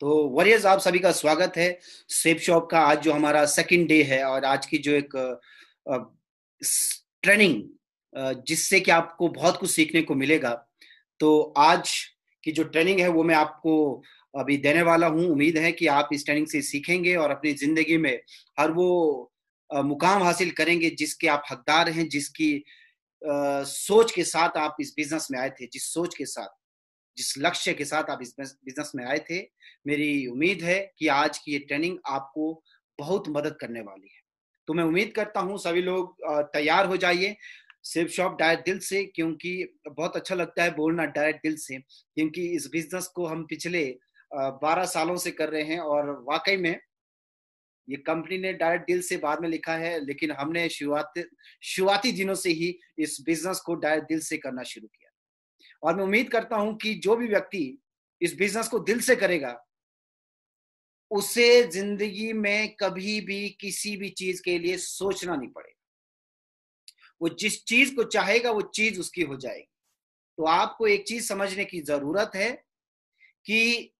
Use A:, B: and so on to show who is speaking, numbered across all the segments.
A: तो वॉरियर्स आप सभी का स्वागत है सेब शॉप का आज जो हमारा सेकंड डे है और आज की जो एक ट्रेनिंग जिससे कि आपको बहुत कुछ सीखने को मिलेगा तो आज की जो ट्रेनिंग है वो मैं आपको अभी देने वाला हूँ उम्मीद है कि आप इस ट्रेनिंग से सीखेंगे और अपनी जिंदगी में हर वो मुकाम हासिल करेंगे जिसके आप हकदार हैं जिसकी सोच के साथ आप इस बिजनेस में आए थे जिस सोच के साथ जिस लक्ष्य के साथ आप इस बिजनेस में आए थे मेरी उम्मीद है कि आज की ये ट्रेनिंग आपको बहुत मदद करने वाली है तो मैं उम्मीद करता हूँ सभी लोग तैयार हो जाइए सेफ शॉप डायरेक्ट दिल से क्योंकि बहुत अच्छा लगता है बोलना डायरेक्ट दिल से क्योंकि इस बिजनेस को हम पिछले बारह सालों से कर रहे हैं और वाकई में ये कंपनी ने डायरेक्ट डील से बाद में लिखा है लेकिन हमने शुरुआत शुरुआती दिनों से ही इस बिजनेस को डायरेक्ट डील से करना शुरू किया और मैं उम्मीद करता हूं कि जो भी व्यक्ति इस बिजनेस को दिल से करेगा उसे जिंदगी में कभी भी किसी भी चीज के लिए सोचना नहीं पड़ेगा वो जिस चीज को चाहेगा वो चीज उसकी हो जाएगी तो आपको एक चीज समझने की जरूरत है कि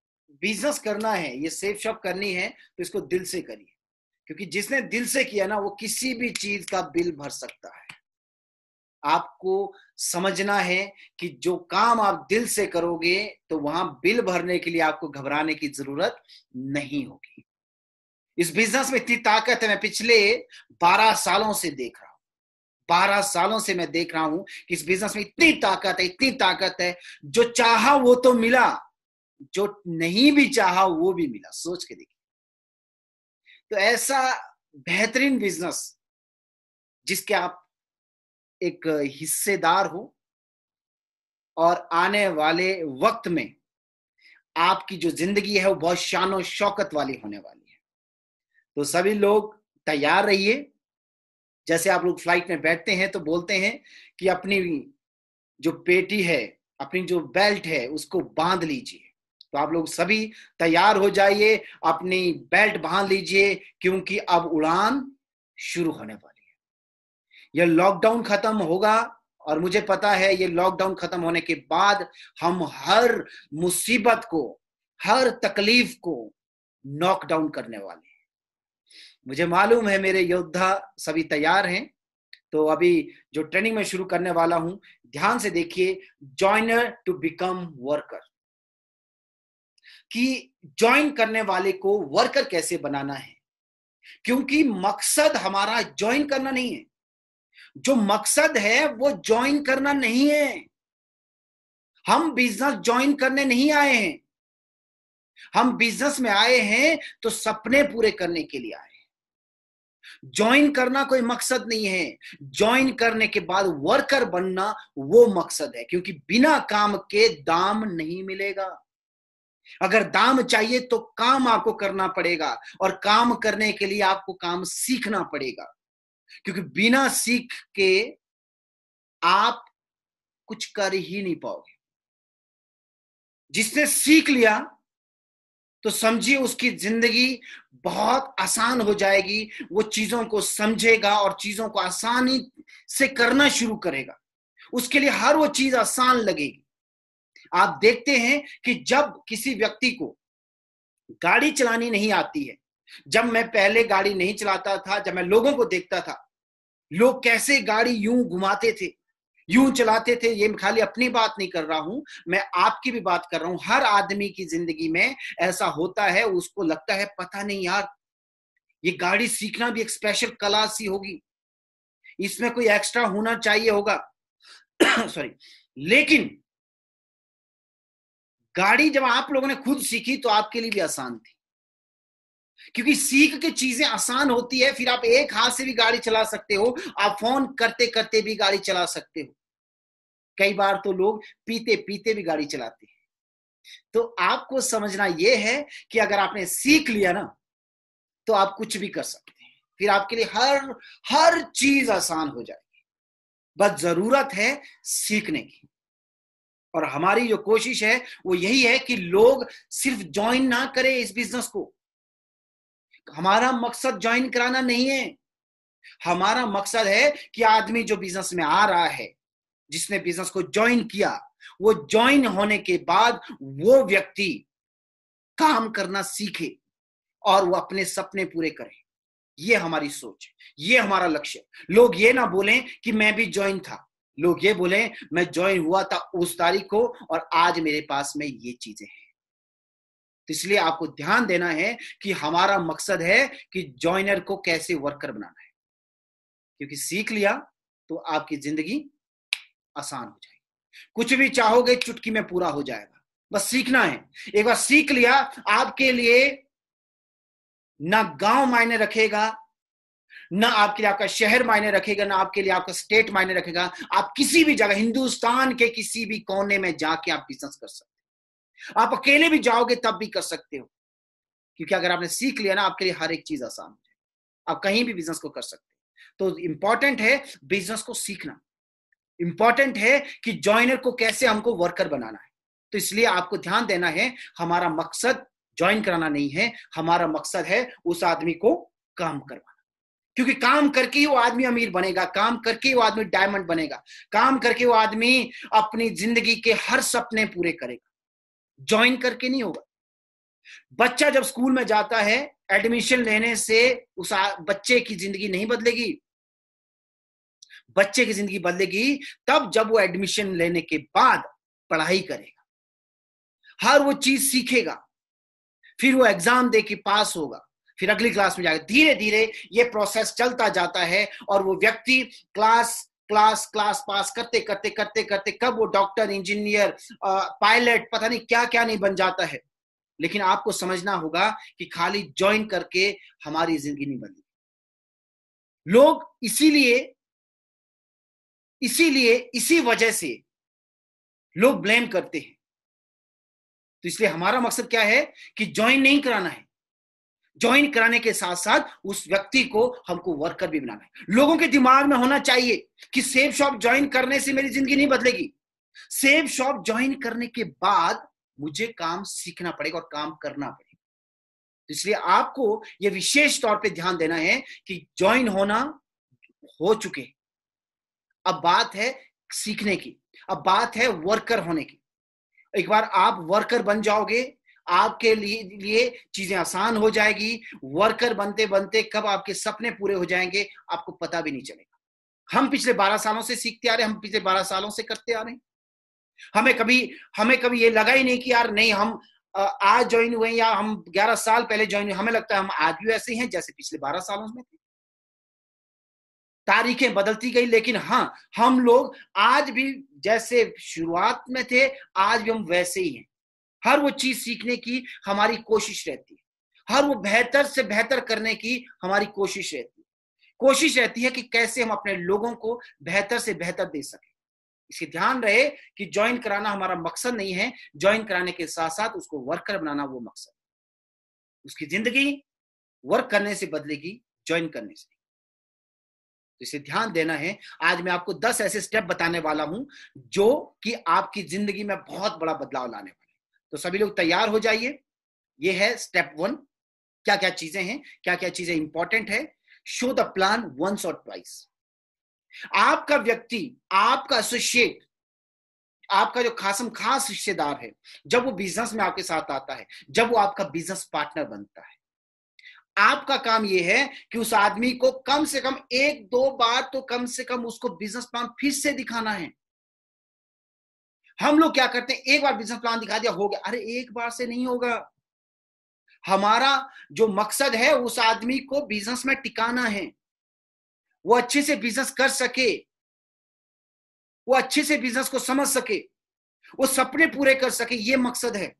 A: बिजनेस करना है ये सेफ शॉप करनी है तो इसको दिल से करिए क्योंकि जिसने दिल से किया ना वो किसी भी चीज का बिल भर सकता है आपको समझना है कि जो काम आप दिल से करोगे तो वहां बिल भरने के लिए आपको घबराने की जरूरत नहीं होगी इस बिजनेस में इतनी ताकत है मैं पिछले बारह सालों से देख रहा हूं बारह सालों से मैं देख रहा हूं कि इस बिजनेस में इतनी ताकत है इतनी ताकत है जो चाहा वो तो मिला जो नहीं भी चाहा वो भी मिला सोच के देखिए तो ऐसा बेहतरीन बिजनेस जिसके आप एक हिस्सेदार हो और आने वाले वक्त में आपकी जो जिंदगी है वो बहुत शान शौकत वाली होने वाली है तो सभी लोग तैयार रहिए जैसे आप लोग फ्लाइट में बैठते हैं तो बोलते हैं कि अपनी जो पेटी है अपनी जो बेल्ट है उसको बांध लीजिए तो आप लोग सभी तैयार हो जाइए अपनी बेल्ट बांध लीजिए क्योंकि अब उड़ान शुरू होने वाली यह लॉकडाउन खत्म होगा और मुझे पता है ये लॉकडाउन खत्म होने के बाद हम हर मुसीबत को हर तकलीफ को नॉकडाउन करने वाले हैं मुझे मालूम है मेरे योद्धा सभी तैयार हैं तो अभी जो ट्रेनिंग में शुरू करने वाला हूं ध्यान से देखिए ज्वाइनर टू बिकम वर्कर कि ज्वाइन करने वाले को वर्कर कैसे बनाना है क्योंकि मकसद हमारा ज्वाइन करना नहीं है जो मकसद है वो ज्वाइन करना नहीं है हम बिजनेस ज्वाइन करने नहीं आए हैं हम बिजनेस में आए हैं तो सपने पूरे करने के लिए आए ज्वाइन करना कोई मकसद नहीं है ज्वाइन करने के बाद वर्कर बनना वो मकसद है क्योंकि बिना काम के दाम नहीं मिलेगा अगर दाम चाहिए तो काम आपको करना पड़ेगा और काम करने के लिए आपको काम सीखना पड़ेगा क्योंकि बिना सीख के आप कुछ कर ही नहीं पाओगे जिसने सीख लिया तो समझिए उसकी जिंदगी बहुत आसान हो जाएगी वो चीजों को समझेगा और चीजों को आसानी से करना शुरू करेगा उसके लिए हर वो चीज आसान लगेगी आप देखते हैं कि जब किसी व्यक्ति को गाड़ी चलानी नहीं आती है जब मैं पहले गाड़ी नहीं चलाता था जब मैं लोगों को देखता था लोग कैसे गाड़ी यूं घुमाते थे यूं चलाते थे ये खाली अपनी बात नहीं कर रहा हूं मैं आपकी भी बात कर रहा हूं हर आदमी की जिंदगी में ऐसा होता है उसको लगता है पता नहीं यार ये गाड़ी सीखना भी एक स्पेशल कला सी होगी इसमें कोई एक्स्ट्रा होना चाहिए होगा सॉरी लेकिन गाड़ी जब आप लोगों ने खुद सीखी तो आपके लिए भी आसान थी क्योंकि सीख के चीजें आसान होती है फिर आप एक हाथ से भी गाड़ी चला सकते हो आप फोन करते करते भी गाड़ी चला सकते हो कई बार तो लोग पीते पीते भी गाड़ी चलाते हैं तो आपको समझना यह है कि अगर आपने सीख लिया ना तो आप कुछ भी कर सकते हैं फिर आपके लिए हर हर चीज आसान हो जाएगी बस जरूरत है सीखने की और हमारी जो कोशिश है वो यही है कि लोग सिर्फ ज्वाइन ना करें इस बिजनेस को हमारा मकसद ज्वाइन कराना नहीं है हमारा मकसद है कि आदमी जो बिजनेस में आ रहा है जिसने बिजनेस को ज्वाइन किया वो ज्वाइन होने के बाद वो व्यक्ति काम करना सीखे और वो अपने सपने पूरे करे ये हमारी सोच है ये हमारा लक्ष्य लोग ये ना बोलें कि मैं भी ज्वाइन था लोग ये बोले मैं ज्वाइन हुआ था उस तारीख को और आज मेरे पास में ये चीजें हैं तो इसलिए आपको ध्यान देना है कि हमारा मकसद है कि ज्वाइनर को कैसे वर्कर बनाना है क्योंकि सीख लिया तो आपकी जिंदगी आसान हो जाएगी कुछ भी चाहोगे चुटकी में पूरा हो जाएगा बस सीखना है एक बार सीख लिया आपके लिए ना गांव मायने रखेगा ना आपके लिए आपका शहर मायने रखेगा ना आपके लिए आपका स्टेट मायने रखेगा आप किसी भी जगह हिंदुस्तान के किसी भी कोने में जाके आप बिजनेस कर सकते आप अकेले भी जाओगे तब भी कर सकते हो क्योंकि अगर आपने सीख लिया ना आपके लिए हर एक चीज आसान है आप कहीं भी बिजनेस को कर सकते हो तो इंपॉर्टेंट है बिजनेस को सीखना इंपॉर्टेंट है कि ज्वाइनर को कैसे हमको वर्कर बनाना है तो इसलिए आपको ध्यान देना है हमारा मकसद ज्वाइन कराना नहीं है हमारा मकसद है उस आदमी को काम करवाना क्योंकि काम करके ही वो आदमी अमीर बनेगा काम करके ही वो आदमी डायमंड बनेगा काम करके वो आदमी अपनी जिंदगी के हर सपने पूरे करेगा ज्वाइन करके नहीं होगा बच्चा जब स्कूल में जाता है एडमिशन लेने से उस बच्चे की जिंदगी नहीं बदलेगी बच्चे की जिंदगी बदलेगी तब जब वो एडमिशन लेने के बाद पढ़ाई करेगा हर वो चीज सीखेगा फिर वो एग्जाम दे के पास होगा फिर अगली क्लास में जाएगा धीरे धीरे ये प्रोसेस चलता जाता है और वो व्यक्ति क्लास क्लास क्लास पास करते करते करते करते कब वो डॉक्टर इंजीनियर पायलट पता नहीं क्या क्या नहीं बन जाता है लेकिन आपको समझना होगा कि खाली ज्वाइन करके हमारी जिंदगी नहीं बनी लोग इसीलिए इसीलिए इसी वजह से लोग ब्लेम करते हैं तो इसलिए हमारा मकसद क्या है कि ज्वाइन नहीं कराना है ज्वाइन कराने के साथ साथ उस व्यक्ति को हमको वर्कर भी बनाना है लोगों के दिमाग में होना चाहिए कि सेब शॉप ज्वाइन करने से मेरी जिंदगी नहीं बदलेगी सेब शॉप ज्वाइन करने के बाद मुझे काम सीखना पड़ेगा और काम करना पड़ेगा तो इसलिए आपको यह विशेष तौर पे ध्यान देना है कि ज्वाइन होना हो चुके अब बात है सीखने की अब बात है वर्कर होने की एक बार आप वर्कर बन जाओगे आपके लिए लिए चीजें आसान हो जाएगी वर्कर बनते बनते कब आपके सपने पूरे हो जाएंगे आपको पता भी नहीं चलेगा हम पिछले बारह सालों से सीखते आ रहे हम पिछले बारह सालों से करते आ रहे हैं हमें कभी हमें कभी ये लगा ही नहीं कि यार नहीं हम आज ज्वाइन हुए या हम ग्यारह साल पहले ज्वाइन हुए हमें लगता है हम आज भी ऐसे ही हैं जैसे पिछले बारह सालों में थे तारीखें बदलती गई लेकिन हाँ हम लोग आज भी जैसे शुरुआत में थे आज भी हम वैसे ही हैं हर वो चीज सीखने की हमारी कोशिश रहती है हर वो बेहतर से बेहतर करने की हमारी कोशिश रहती है कोशिश रहती है कि कैसे हम अपने लोगों को बेहतर से बेहतर दे सकें इसे ध्यान रहे कि ज्वाइन कराना हमारा मकसद नहीं है ज्वाइन कराने के साथ साथ उसको वर्कर बनाना वो मकसद उसकी जिंदगी वर्क करने से बदलेगी ज्वाइन करने से तो इसे ध्यान देना है आज मैं आपको दस ऐसे स्टेप बताने वाला हूं जो कि आपकी जिंदगी में बहुत बड़ा बदलाव लाने वाला तो सभी लोग तैयार हो जाइए ये है स्टेप वन क्या क्या चीजें हैं क्या क्या चीजें इंपॉर्टेंट है शो द प्लान वंस और ट्वाइस आपका व्यक्ति आपका एसोसिएट आपका जो खासम खास रिश्तेदार है जब वो बिजनेस में आपके साथ आता है जब वो आपका बिजनेस पार्टनर बनता है आपका काम यह है कि उस आदमी को कम से कम एक दो बार तो कम से कम उसको बिजनेस प्लान फिर से दिखाना है हम लोग क्या करते हैं एक बार बिजनेस प्लान दिखा दिया हो गया अरे एक बार से नहीं होगा हमारा जो मकसद है उस आदमी को बिजनेस में टिकाना है वो अच्छे से बिजनेस कर सके वो अच्छे से बिजनेस को समझ सके वो सपने पूरे कर सके ये मकसद है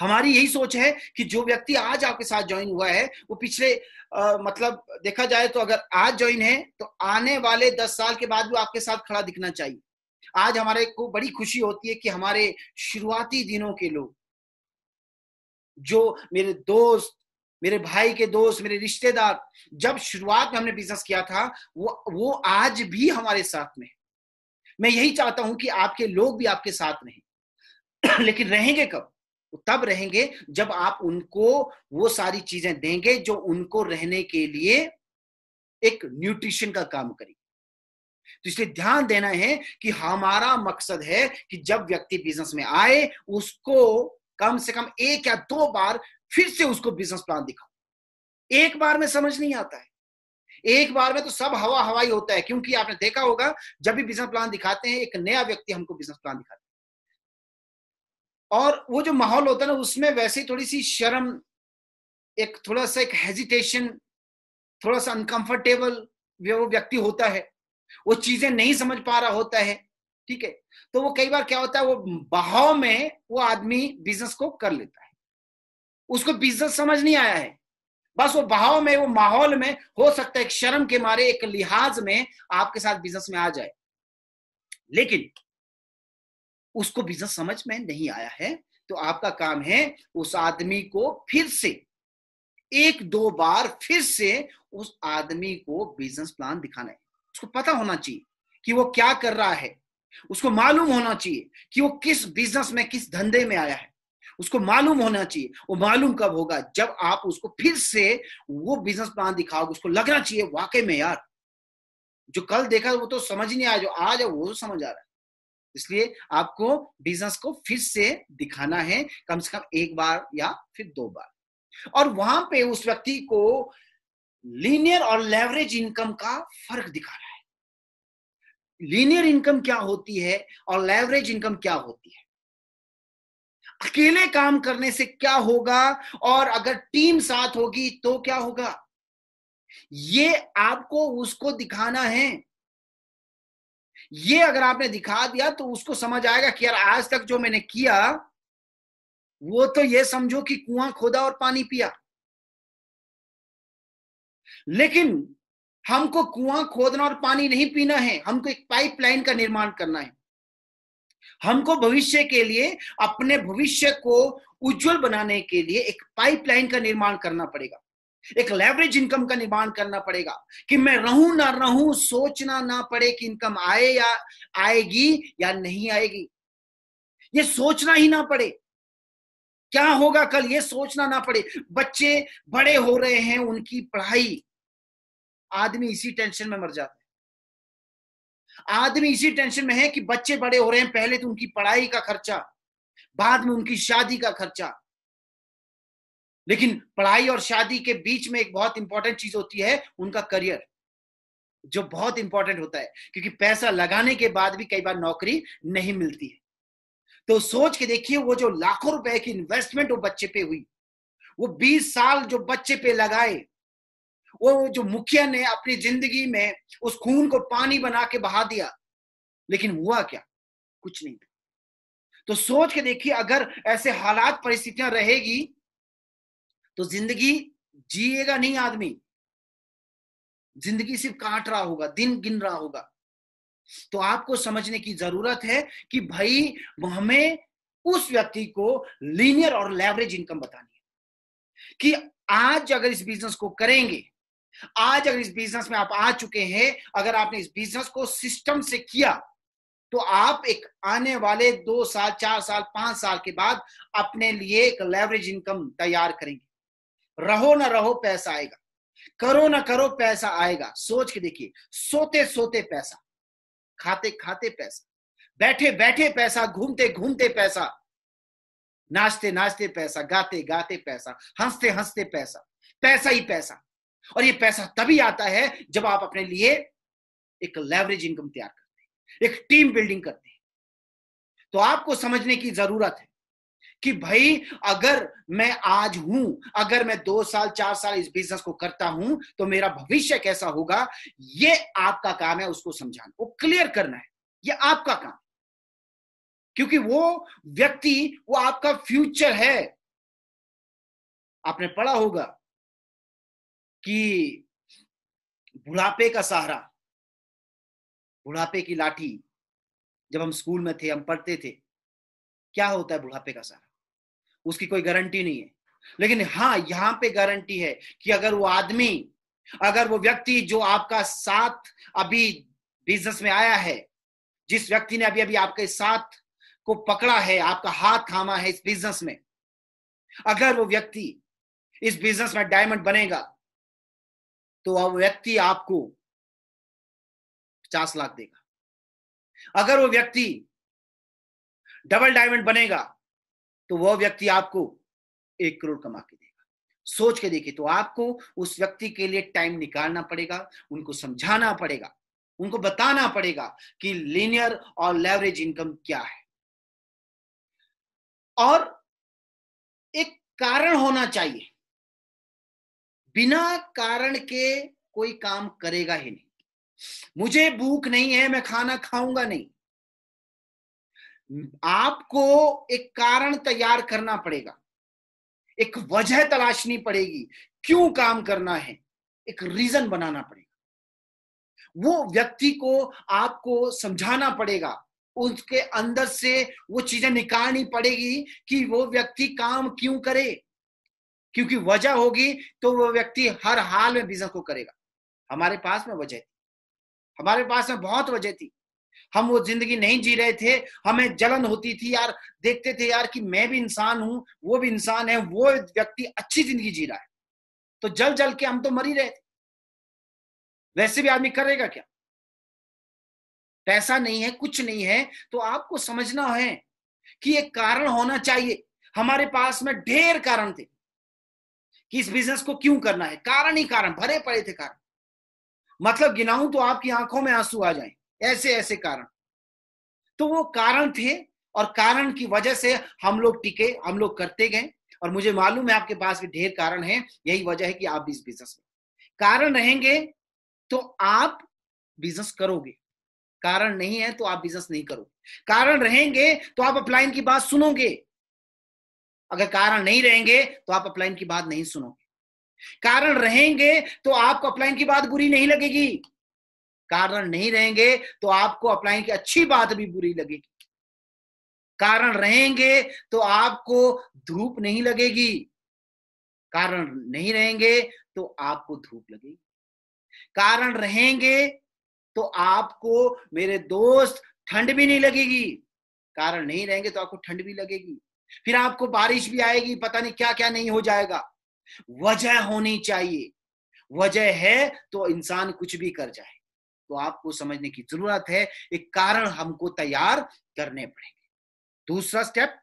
A: हमारी यही सोच है कि जो व्यक्ति आज आपके साथ ज्वाइन हुआ है वो पिछले आ, मतलब देखा जाए तो अगर आज ज्वाइन है तो आने वाले दस साल के बाद भी आपके साथ खड़ा दिखना चाहिए आज हमारे को बड़ी खुशी होती है कि हमारे शुरुआती दिनों के लोग जो मेरे दोस्त मेरे भाई के दोस्त मेरे रिश्तेदार जब शुरुआत में हमने बिजनेस किया था वो वो आज भी हमारे साथ में मैं यही चाहता हूं कि आपके लोग भी आपके साथ रहें लेकिन रहेंगे कब तब रहेंगे जब आप उनको वो सारी चीजें देंगे जो उनको रहने के लिए एक न्यूट्रिशन का काम करेगी तो इसलिए ध्यान देना है कि हमारा मकसद है कि जब व्यक्ति बिजनेस में आए उसको कम से कम एक या दो बार फिर से उसको बिजनेस प्लान दिखाओ एक बार में समझ नहीं आता है एक बार में तो सब हवा हवाई होता है क्योंकि आपने देखा होगा जब भी बिजनेस प्लान दिखाते हैं एक नया व्यक्ति हमको बिजनेस प्लान दिखाता है और वो जो माहौल होता है ना उसमें वैसे थोड़ी सी शर्म एक थोड़ा सा एक हेजिटेशन थोड़ा सा अनकंफर्टेबल वो व्यक्ति होता है वो चीजें नहीं समझ पा रहा होता है ठीक है तो वो कई बार क्या होता है वो बहाव में वो आदमी बिजनेस को कर लेता है उसको बिजनेस समझ नहीं आया है बस वो बहाव में वो माहौल में हो सकता है एक शर्म के मारे एक लिहाज में आपके साथ बिजनेस में आ जाए लेकिन उसको बिजनेस समझ में नहीं आया है तो आपका काम है उस आदमी को फिर से एक दो बार फिर से उस आदमी को बिजनेस प्लान दिखाना है उसको पता होना चाहिए कि वो क्या कर रहा है उसको मालूम होना चाहिए कि वो किस बिजनेस में किस धंधे में आया है उसको मालूम होना चाहिए वो मालूम कब होगा जब आप उसको फिर से वो बिजनेस प्लान दिखाओगे उसको लगना चाहिए वाकई में यार जो कल देखा वो तो समझ नहीं आया जो आज है वो तो समझ आ रहा है इसलिए आपको बिजनेस को फिर से दिखाना है कम से कम एक बार या फिर दो बार और वहां पे उस व्यक्ति को लीनियर और लेवरेज इनकम का फर्क दिखा रहा है लीनियर इनकम क्या होती है और लेवरेज इनकम क्या होती है अकेले काम करने से क्या होगा और अगर टीम साथ होगी तो क्या होगा ये आपको उसको दिखाना है ये अगर आपने दिखा दिया तो उसको समझ आएगा कि यार आज तक जो मैंने किया वो तो ये समझो कि कुआं खोदा और पानी पिया लेकिन हमको कुआं खोदना और पानी नहीं पीना है हमको एक पाइपलाइन का निर्माण करना है हमको भविष्य के लिए अपने भविष्य को उज्जवल बनाने के लिए एक पाइपलाइन का निर्माण करना पड़ेगा एक लेवरेज इनकम का निर्माण करना पड़ेगा कि मैं रहूं ना रहूं सोचना ना पड़े कि इनकम आए या आएगी या नहीं आएगी ये सोचना ही ना पड़े क्या होगा कल ये सोचना ना पड़े बच्चे बड़े हो रहे हैं उनकी पढ़ाई आदमी इसी टेंशन में मर जाता है आदमी इसी टेंशन में है कि बच्चे बड़े हो रहे हैं पहले तो उनकी पढ़ाई का खर्चा बाद में उनकी शादी का खर्चा लेकिन पढ़ाई और शादी के बीच में एक बहुत इंपॉर्टेंट चीज होती है उनका करियर जो बहुत इंपॉर्टेंट होता है क्योंकि पैसा लगाने के बाद भी कई बार नौकरी नहीं मिलती है तो सोच के देखिए वो जो लाखों रुपए की इन्वेस्टमेंट वो बच्चे पे हुई वो 20 साल जो बच्चे पे लगाए वो जो मुखिया ने अपनी जिंदगी में उस खून को पानी बना के बहा दिया लेकिन हुआ क्या कुछ नहीं तो सोच के देखिए अगर ऐसे हालात परिस्थितियां रहेगी तो जिंदगी जिएगा नहीं आदमी जिंदगी सिर्फ काट रहा होगा दिन गिन रहा होगा तो आपको समझने की जरूरत है कि भाई हमें उस व्यक्ति को लीनियर और लेवरेज इनकम बतानी है कि आज अगर इस बिजनेस को करेंगे आज अगर इस बिजनेस में आप आ चुके हैं अगर आपने इस बिजनेस को सिस्टम से किया तो आप एक आने वाले दो साल चार साल पांच साल के बाद अपने लिए एक लेवरेज इनकम तैयार करेंगे रहो ना रहो पैसा आएगा करो ना करो पैसा आएगा सोच के देखिए सोते सोते पैसा खाते खाते पैसा बैठे बैठे पैसा घूमते घूमते पैसा नाचते नाचते पैसा गाते गाते पैसा हंसते हंसते पैसा पैसा ही पैसा और ये पैसा तभी आता है जब आप अपने लिए एक लेवरेज इनकम तैयार करते हैं एक टीम बिल्डिंग करते हैं तो आपको समझने की जरूरत है कि भाई अगर मैं आज हूं अगर मैं दो साल चार साल इस बिजनेस को करता हूं तो मेरा भविष्य कैसा होगा ये आपका काम है उसको समझाना वो क्लियर करना है ये आपका काम क्योंकि वो व्यक्ति वो आपका फ्यूचर है आपने पढ़ा होगा कि बुढ़ापे का सहारा बुढ़ापे की लाठी जब हम स्कूल में थे हम पढ़ते थे क्या होता है बुढ़ापे का सहारा उसकी कोई गारंटी नहीं है लेकिन हाँ यहां पे गारंटी है कि अगर वो आदमी अगर वो व्यक्ति जो आपका साथ अभी बिजनेस में आया है जिस व्यक्ति ने अभी अभी आपके साथ को पकड़ा है आपका हाथ थामा है इस बिजनेस में अगर वो व्यक्ति इस बिजनेस में डायमंड बनेगा तो वह व्यक्ति आपको पचास लाख देगा अगर वो व्यक्ति डबल डायमंड बनेगा तो वह व्यक्ति आपको एक करोड़ कमा के देगा सोच के देखिए तो आपको उस व्यक्ति के लिए टाइम निकालना पड़ेगा उनको समझाना पड़ेगा उनको बताना पड़ेगा कि लीनियर और लेवरेज इनकम क्या है और एक कारण होना चाहिए बिना कारण के कोई काम करेगा ही नहीं मुझे भूख नहीं है मैं खाना खाऊंगा नहीं आपको एक कारण तैयार करना पड़ेगा एक वजह तलाशनी पड़ेगी क्यों काम करना है एक रीजन बनाना पड़ेगा वो व्यक्ति को आपको समझाना पड़ेगा उसके अंदर से वो चीजें निकालनी पड़ेगी कि वो व्यक्ति काम क्यों करे क्योंकि वजह होगी तो वो व्यक्ति हर हाल में बिजनेस को करेगा हमारे पास में वजह थी हमारे पास में बहुत वजह थी हम वो जिंदगी नहीं जी रहे थे हमें जलन होती थी यार देखते थे यार कि मैं भी इंसान हूं वो भी इंसान है वो व्यक्ति अच्छी जिंदगी जी रहा है तो जल जल के हम तो मरी रहे थे वैसे भी आदमी करेगा क्या पैसा नहीं है कुछ नहीं है तो आपको समझना है कि एक कारण होना चाहिए हमारे पास में ढेर कारण थे कि इस बिजनेस को क्यों करना है कारण ही कारण भरे पड़े थे कारण मतलब गिनाऊं तो आपकी आंखों में आंसू आ जाए ऐसे ऐसे कारण तो वो कारण थे और कारण की वजह से हम लोग टिके हम लोग करते गए और मुझे मालूम है आपके पास भी ढेर कारण है यही वजह है कि आप भी इस बिजनेस में कारण रहेंगे तो आप बिजनेस करोगे कारण नहीं है तो आप बिजनेस नहीं करोगे कारण रहेंगे तो आप अपलाइन की बात सुनोगे अगर कारण नहीं रहेंगे तो आप अपलाइन की बात नहीं सुनोगे कारण रहेंगे तो आपको अपलाइन की बात बुरी नहीं लगेगी कारण नहीं रहेंगे तो आपको अपलाइन की अच्छी बात भी बुरी लगेगी कारण रहेंगे तो आपको धूप नहीं लगेगी कारण नहीं रहेंगे तो आपको धूप लगेगी कारण रहेंगे तो आपको मेरे दोस्त ठंड भी नहीं लगेगी कारण नहीं रहेंगे तो आपको ठंड भी लगेगी फिर आपको बारिश भी आएगी पता नहीं क्या क्या नहीं हो जाएगा वजह होनी चाहिए वजह है तो इंसान कुछ भी कर जाए तो आपको समझने की जरूरत है एक कारण हमको तैयार करने पड़ेंगे दूसरा स्टेप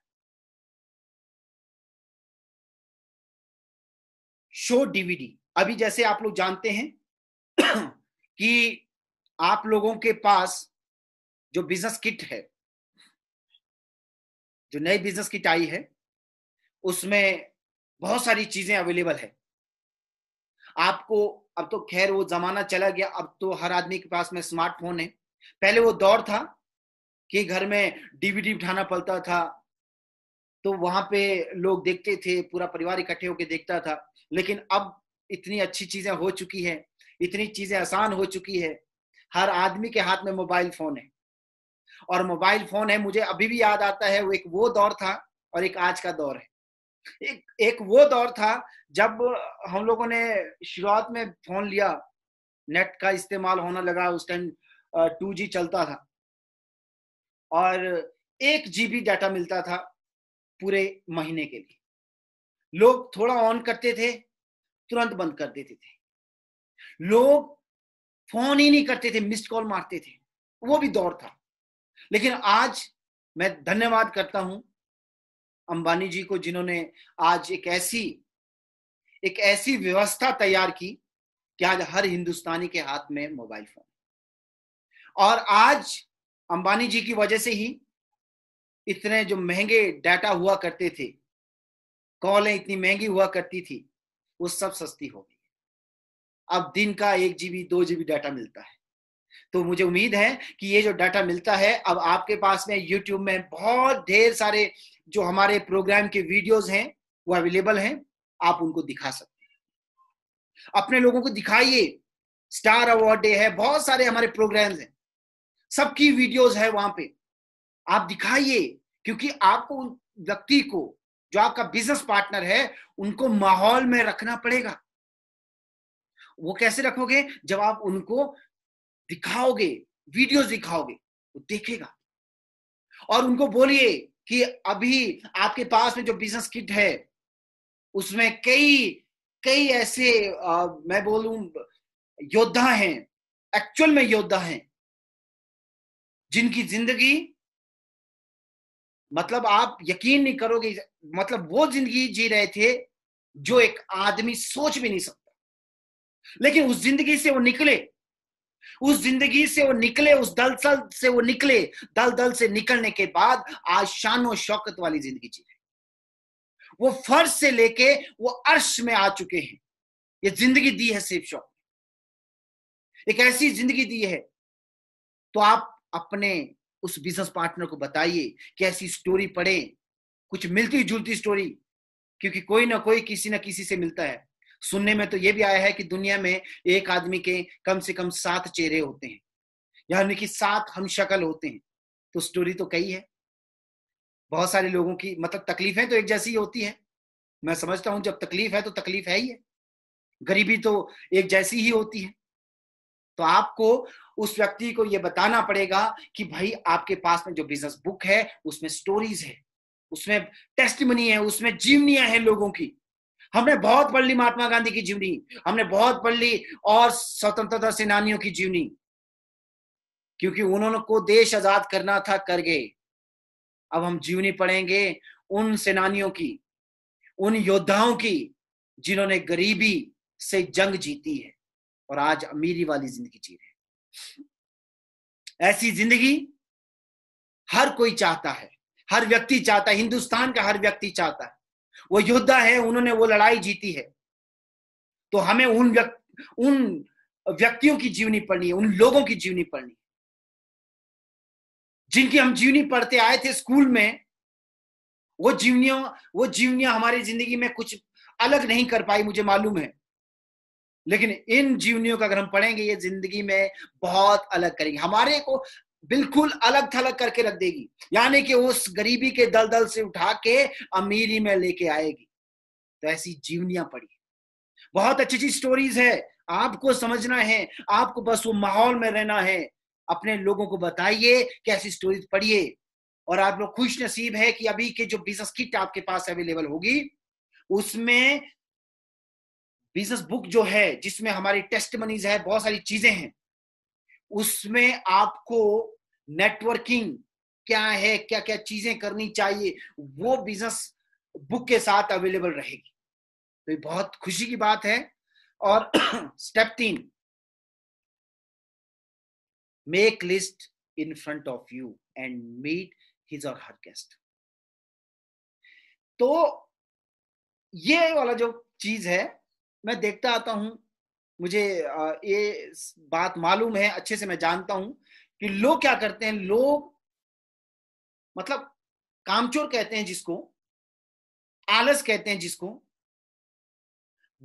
A: शो डीवीडी अभी जैसे आप लोग जानते हैं कि आप लोगों के पास जो बिजनेस किट है जो नए बिजनेस की टाई है उसमें बहुत सारी चीजें अवेलेबल है आपको अब तो खैर वो जमाना चला गया अब तो हर आदमी के पास में स्मार्टफोन है पहले वो दौर था कि घर में डीवीडी उठाना पड़ता था तो वहां पे लोग देखते थे पूरा परिवार इकट्ठे होकर देखता था लेकिन अब इतनी अच्छी चीजें हो चुकी है इतनी चीजें आसान हो चुकी है हर आदमी के हाथ में मोबाइल फोन है और मोबाइल फोन है मुझे अभी भी याद आता है वो एक वो दौर था और एक आज का दौर है एक एक वो दौर था जब हम लोगों ने शुरुआत में फोन लिया नेट का इस्तेमाल होना लगा उस टाइम टू जी चलता था और एक जीबी डाटा मिलता था पूरे महीने के लिए लोग थोड़ा ऑन करते थे तुरंत बंद कर देते थे लोग फोन ही नहीं करते थे मिस्ड कॉल मारते थे वो भी दौर था लेकिन आज मैं धन्यवाद करता हूं अंबानी जी को जिन्होंने आज एक ऐसी एक ऐसी व्यवस्था तैयार की कि आज हर हिंदुस्तानी के हाथ में मोबाइल फोन और आज अंबानी जी की वजह से ही इतने जो महंगे डाटा हुआ करते थे कॉलें इतनी महंगी हुआ करती थी वो सब सस्ती हो गई अब दिन का एक जीबी दो जीबी डाटा मिलता है तो मुझे उम्मीद है कि ये जो डाटा मिलता है अब आपके पास में यूट्यूब में बहुत ढेर सारे जो हमारे प्रोग्राम के वीडियोस हैं वो अवेलेबल हैं आप उनको दिखा सकते हैं अपने लोगों को दिखाइए स्टार अवार्ड डे है बहुत सारे हमारे प्रोग्राम हैं सबकी वीडियोज है वहां पे आप दिखाइए क्योंकि आपको उन व्यक्ति को जो आपका बिजनेस पार्टनर है उनको माहौल में रखना पड़ेगा वो कैसे रखोगे जब आप उनको दिखाओगे वीडियोस दिखाओगे वो देखेगा और उनको बोलिए कि अभी आपके पास में जो बिजनेस किट है उसमें कई कई ऐसे आ, मैं बोलूं योद्धा हैं एक्चुअल में योद्धा हैं जिनकी जिंदगी मतलब आप यकीन नहीं करोगे मतलब वो जिंदगी जी रहे थे जो एक आदमी सोच भी नहीं सकता लेकिन उस जिंदगी से वो निकले उस जिंदगी से वो निकले उस दलसल से वो निकले दल दल से निकलने के बाद आज शानो शौकत वाली जिंदगी जी रहे वो फर्श से लेके वो अर्श में आ चुके हैं ये जिंदगी दी है सिर्फ शौक एक ऐसी जिंदगी दी है तो आप अपने उस बिजनेस पार्टनर को बताइए कि ऐसी स्टोरी पढ़े कुछ मिलती जुलती स्टोरी क्योंकि कोई ना कोई किसी ना किसी से मिलता है सुनने में तो ये भी आया है कि दुनिया में एक आदमी के कम से कम सात चेहरे होते हैं यानी कि सात हम शक्ल होते हैं तो स्टोरी तो कई है बहुत सारे लोगों की मतलब तकलीफें तो एक जैसी होती है मैं समझता हूं जब तकलीफ है तो तकलीफ है ही है गरीबी तो एक जैसी ही होती है तो आपको उस व्यक्ति को यह बताना पड़ेगा कि भाई आपके पास में जो बिजनेस बुक है उसमें स्टोरीज है उसमें टेस्ट मनी है उसमें जीवनियां है लोगों की हमने बहुत पढ़ ली महात्मा गांधी की जीवनी हमने बहुत पढ़ ली और स्वतंत्रता सेनानियों की जीवनी क्योंकि उन्होंने को देश आजाद करना था कर गए अब हम जीवनी पढ़ेंगे उन सेनानियों की उन योद्धाओं की जिन्होंने गरीबी से जंग जीती है और आज अमीरी वाली जिंदगी जी रहे ऐसी जिंदगी हर कोई चाहता है हर व्यक्ति चाहता है हिंदुस्तान का हर व्यक्ति चाहता है वो योद्धा है उन्होंने वो लड़ाई जीती है तो हमें उन व्यक्ति उन व्यक्तियों की जीवनी पढ़नी है उन लोगों की जीवनी पढ़नी है जिनकी हम जीवनी पढ़ते आए थे स्कूल में वो जीवनियों वो जीवनियां हमारी जिंदगी में कुछ अलग नहीं कर पाई मुझे मालूम है लेकिन इन जीवनियों का अगर हम पढ़ेंगे ये जिंदगी में बहुत अलग करेंगे हमारे को बिल्कुल अलग थलग करके रख देगी यानी कि उस गरीबी के दल दल से उठा के अमीरी में लेके आएगी तो ऐसी जीवनियां पड़ी बहुत अच्छी अच्छी स्टोरीज है आपको समझना है आपको बस वो माहौल में रहना है अपने लोगों को बताइए कैसी स्टोरीज पढ़िए और आप लोग खुश नसीब है कि अभी के जो बिजनेस किट आपके पास अवेलेबल होगी उसमें बिजनेस बुक जो है जिसमें हमारी टेस्ट मनीज है बहुत सारी चीजें हैं उसमें आपको नेटवर्किंग क्या है क्या क्या चीजें करनी चाहिए वो बिजनेस बुक के साथ अवेलेबल रहेगी तो ये बहुत खुशी की बात है और स्टेप तीन make list in front of you and meet his और हर गेस्ट तो ये वाला जो चीज है मैं देखता आता हूं मुझे ये बात मालूम है अच्छे से मैं जानता हूं कि लोग क्या करते हैं लोग मतलब कामचोर कहते हैं जिसको आलस कहते हैं जिसको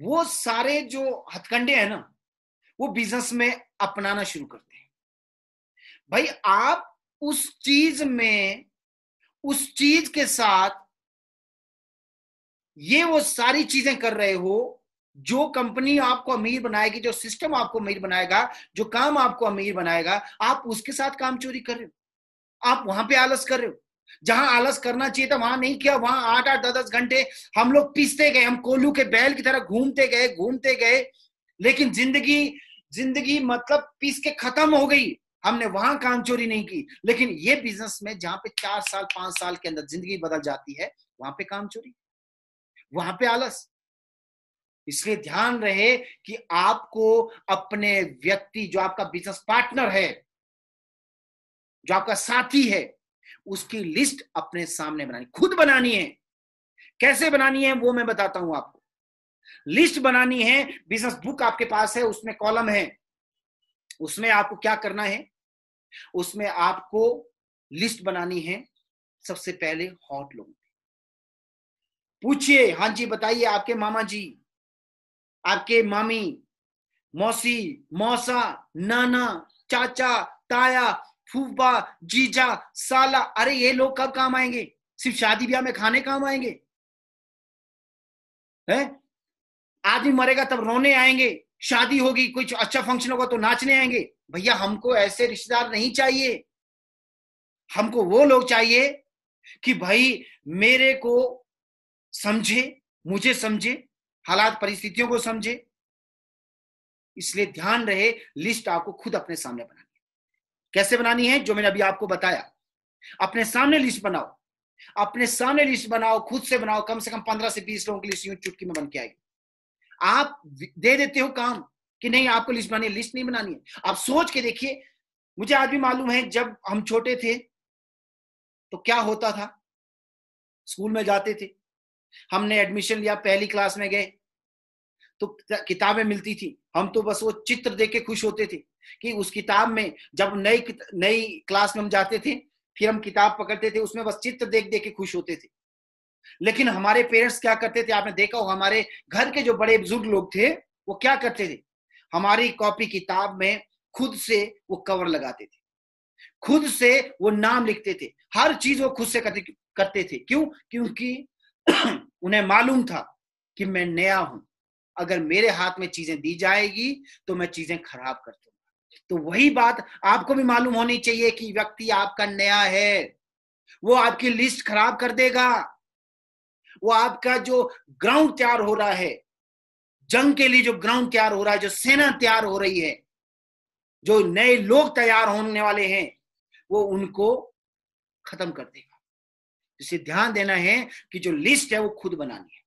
A: वो सारे जो हथकंडे हैं ना वो बिजनेस में अपनाना शुरू करते हैं भाई आप उस चीज में उस चीज के साथ ये वो सारी चीजें कर रहे हो जो कंपनी आपको अमीर बनाएगी जो सिस्टम आपको अमीर बनाएगा जो काम आपको अमीर बनाएगा आप उसके साथ काम चोरी कर रहे हो आप वहां पे आलस कर रहे हो जहां आलस करना चाहिए था वहां नहीं किया वहां आठ आठ दस दस घंटे हम लोग पीसते गए हम कोल्लू के बैल की तरह घूमते गए घूमते गए लेकिन जिंदगी जिंदगी मतलब पीस के खत्म हो गई हमने वहां काम चोरी नहीं की लेकिन ये बिजनेस में जहां पे चार साल पांच साल के अंदर जिंदगी बदल जाती है वहां पे काम चोरी वहां पे आलस इसलिए ध्यान रहे कि आपको अपने व्यक्ति जो आपका बिजनेस पार्टनर है जो आपका साथी है उसकी लिस्ट अपने सामने बनानी खुद बनानी है कैसे बनानी है वो मैं बताता हूं आपको लिस्ट बनानी है बिजनेस बुक आपके पास है उसमें कॉलम है उसमें आपको क्या करना है उसमें आपको लिस्ट बनानी है सबसे पहले हॉट लोगों पूछिए हाँ जी बताइए आपके मामा जी आपके मामी मौसी मौसा नाना चाचा ताया फूफा जीजा साला अरे ये लोग कब काम आएंगे सिर्फ शादी ब्याह में खाने काम आएंगे हैं आदमी मरेगा तब रोने आएंगे शादी होगी कुछ अच्छा फंक्शन होगा तो नाचने आएंगे भैया हमको ऐसे रिश्तेदार नहीं चाहिए हमको वो लोग चाहिए कि भाई मेरे को समझे मुझे समझे हालात परिस्थितियों को समझे इसलिए ध्यान रहे लिस्ट आपको खुद अपने सामने बनानी है कैसे बनानी है जो मैंने अभी आपको बताया अपने सामने लिस्ट बनाओ अपने सामने लिस्ट बनाओ खुद से बनाओ कम से कम पंद्रह से बीस लोगों की लिस्ट यूं चुटकी में बन के आएगी आप दे देते हो काम कि नहीं आपको लिस्ट बनानी है लिस्ट नहीं बनानी है आप सोच के देखिए मुझे आज भी मालूम है जब हम छोटे थे तो क्या होता था स्कूल में जाते थे हमने एडमिशन लिया पहली क्लास में गए तो किताबें मिलती थी हम तो बस वो चित्र देख के खुश होते थे कि उस किताब में जब नई नई क्लास में हम जाते थे फिर हम किताब पकड़ते थे उसमें बस चित्र देख देख के खुश होते थे लेकिन हमारे पेरेंट्स क्या करते थे आपने देखा हो हमारे घर के जो बड़े बुजुर्ग लोग थे वो क्या करते थे हमारी कॉपी किताब में खुद से वो कवर लगाते थे खुद से वो नाम लिखते थे हर चीज वो खुद से करते थे क्यों क्योंकि उन्हें मालूम था कि मैं नया हूं अगर मेरे हाथ में चीजें दी जाएगी तो मैं चीजें खराब कर दूंगा तो वही बात आपको भी मालूम होनी चाहिए कि व्यक्ति आपका नया है वो आपकी लिस्ट खराब कर देगा वो आपका जो ग्राउंड तैयार हो रहा है जंग के लिए जो ग्राउंड तैयार हो रहा है जो सेना तैयार हो रही है जो नए लोग तैयार होने वाले हैं वो उनको खत्म कर देगा इसे ध्यान देना है कि जो लिस्ट है वो खुद बनानी है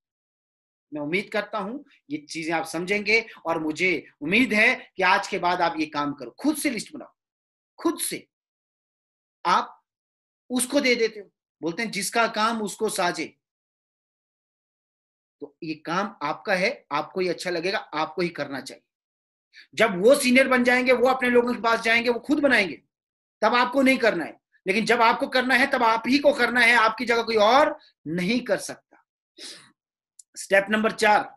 A: मैं उम्मीद करता हूं ये चीजें आप समझेंगे और मुझे उम्मीद है कि आज के बाद आप ये काम करो खुद से लिस्ट बनाओ खुद से आप उसको दे देते हो बोलते हैं जिसका काम उसको साजे तो ये काम आपका है आपको ही अच्छा लगेगा आपको ही करना चाहिए जब वो सीनियर बन जाएंगे वो अपने लोगों के पास जाएंगे वो खुद बनाएंगे तब आपको नहीं करना है लेकिन जब आपको करना है तब आप ही को करना है आपकी जगह कोई और नहीं कर सकता स्टेप नंबर चार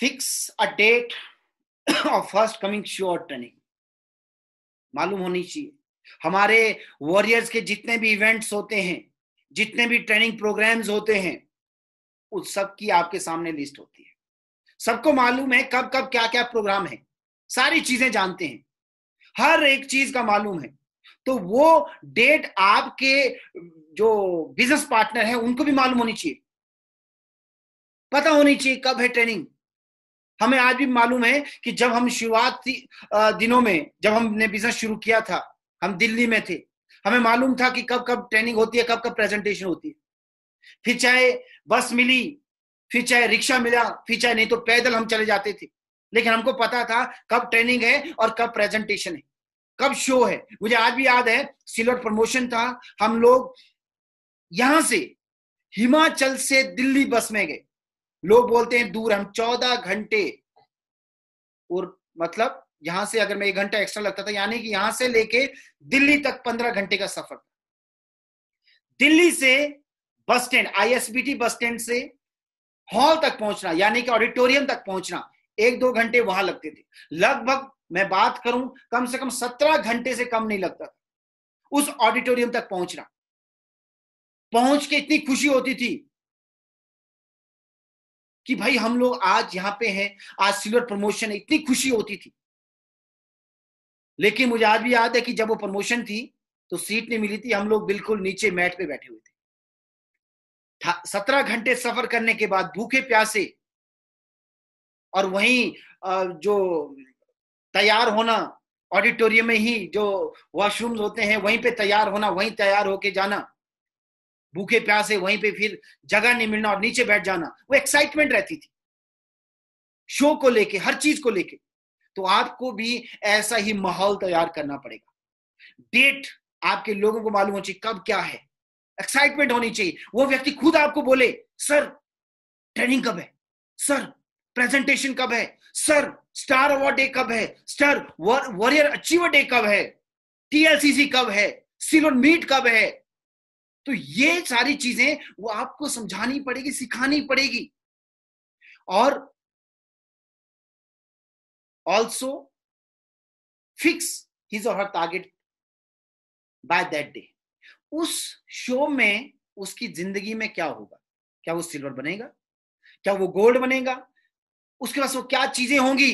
A: fix a date of first coming sure training मालूम होनी चाहिए हमारे वॉरियर्स के जितने भी इवेंट्स होते हैं जितने भी ट्रेनिंग प्रोग्राम्स होते हैं उस सब की आपके सामने लिस्ट होती है सबको मालूम है कब कब क्या क्या प्रोग्राम है सारी चीजें जानते हैं हर एक चीज का मालूम है तो वो डेट आपके जो बिजनेस पार्टनर है उनको भी मालूम होनी चाहिए पता होनी चाहिए कब है ट्रेनिंग हमें आज भी मालूम है कि जब हम शुरुआत दिनों में जब हमने बिजनेस शुरू किया था हम दिल्ली में थे हमें मालूम था कि कब कब ट्रेनिंग होती है कब कब प्रेजेंटेशन होती है फिर चाहे बस मिली फिर चाहे रिक्शा मिला फिर चाहे नहीं तो पैदल हम चले जाते थे लेकिन हमको पता था कब ट्रेनिंग है और कब प्रेजेंटेशन है कब शो है मुझे आज भी याद है सिलोट प्रमोशन था हम लोग यहां से हिमाचल से दिल्ली बस में गए लोग बोलते हैं दूर हम चौदह घंटे और मतलब यहां से अगर मैं एक घंटा एक्स्ट्रा लगता था यानी कि यहां से लेके दिल्ली तक पंद्रह घंटे का सफर दिल्ली से bus stand ISBT bus stand से हॉल तक पहुंचना यानी कि ऑडिटोरियम तक पहुंचना एक दो घंटे वहां लगते थे लगभग मैं बात करूं कम से कम सत्रह घंटे से कम नहीं लगता था उस ऑडिटोरियम तक पहुंचना पहुंच के इतनी खुशी होती थी कि भाई हम लोग आज यहां पे हैं आज सिल्वर प्रमोशन है इतनी खुशी होती थी लेकिन मुझे आज भी याद है कि जब वो प्रमोशन थी तो सीट नहीं मिली थी हम लोग बिल्कुल नीचे मैट पे बैठे हुए थे सत्रह घंटे सफर करने के बाद भूखे प्यासे और वही जो तैयार होना ऑडिटोरियम में ही जो वॉशरूम्स होते हैं वहीं पे तैयार होना वहीं तैयार होके जाना भूखे प्यासे वहीं पे फिर जगह नहीं मिलना और नीचे बैठ जाना वो एक्साइटमेंट रहती थी शो को लेके हर चीज को लेके तो आपको भी ऐसा ही माहौल तैयार करना पड़ेगा डेट आपके लोगों को मालूम हो चाहिए कब क्या है एक्साइटमेंट होनी चाहिए वो व्यक्ति खुद आपको बोले सर ट्रेनिंग कब है सर प्रेजेंटेशन कब है सर स्टार अवार्ड डे कब है स्टार वॉरियर अचीवर डे कब है टीएलसीसी कब है सिलोन मीट कब है तो ये सारी चीजें वो आपको समझानी पड़ेगी सिखानी पड़ेगी और ऑल्सो फिक्स हिज और her target by that day उस शो में उसकी जिंदगी में क्या होगा क्या वो सिल्वर बनेगा क्या वो गोल्ड बनेगा उसके पास वो क्या चीजें होंगी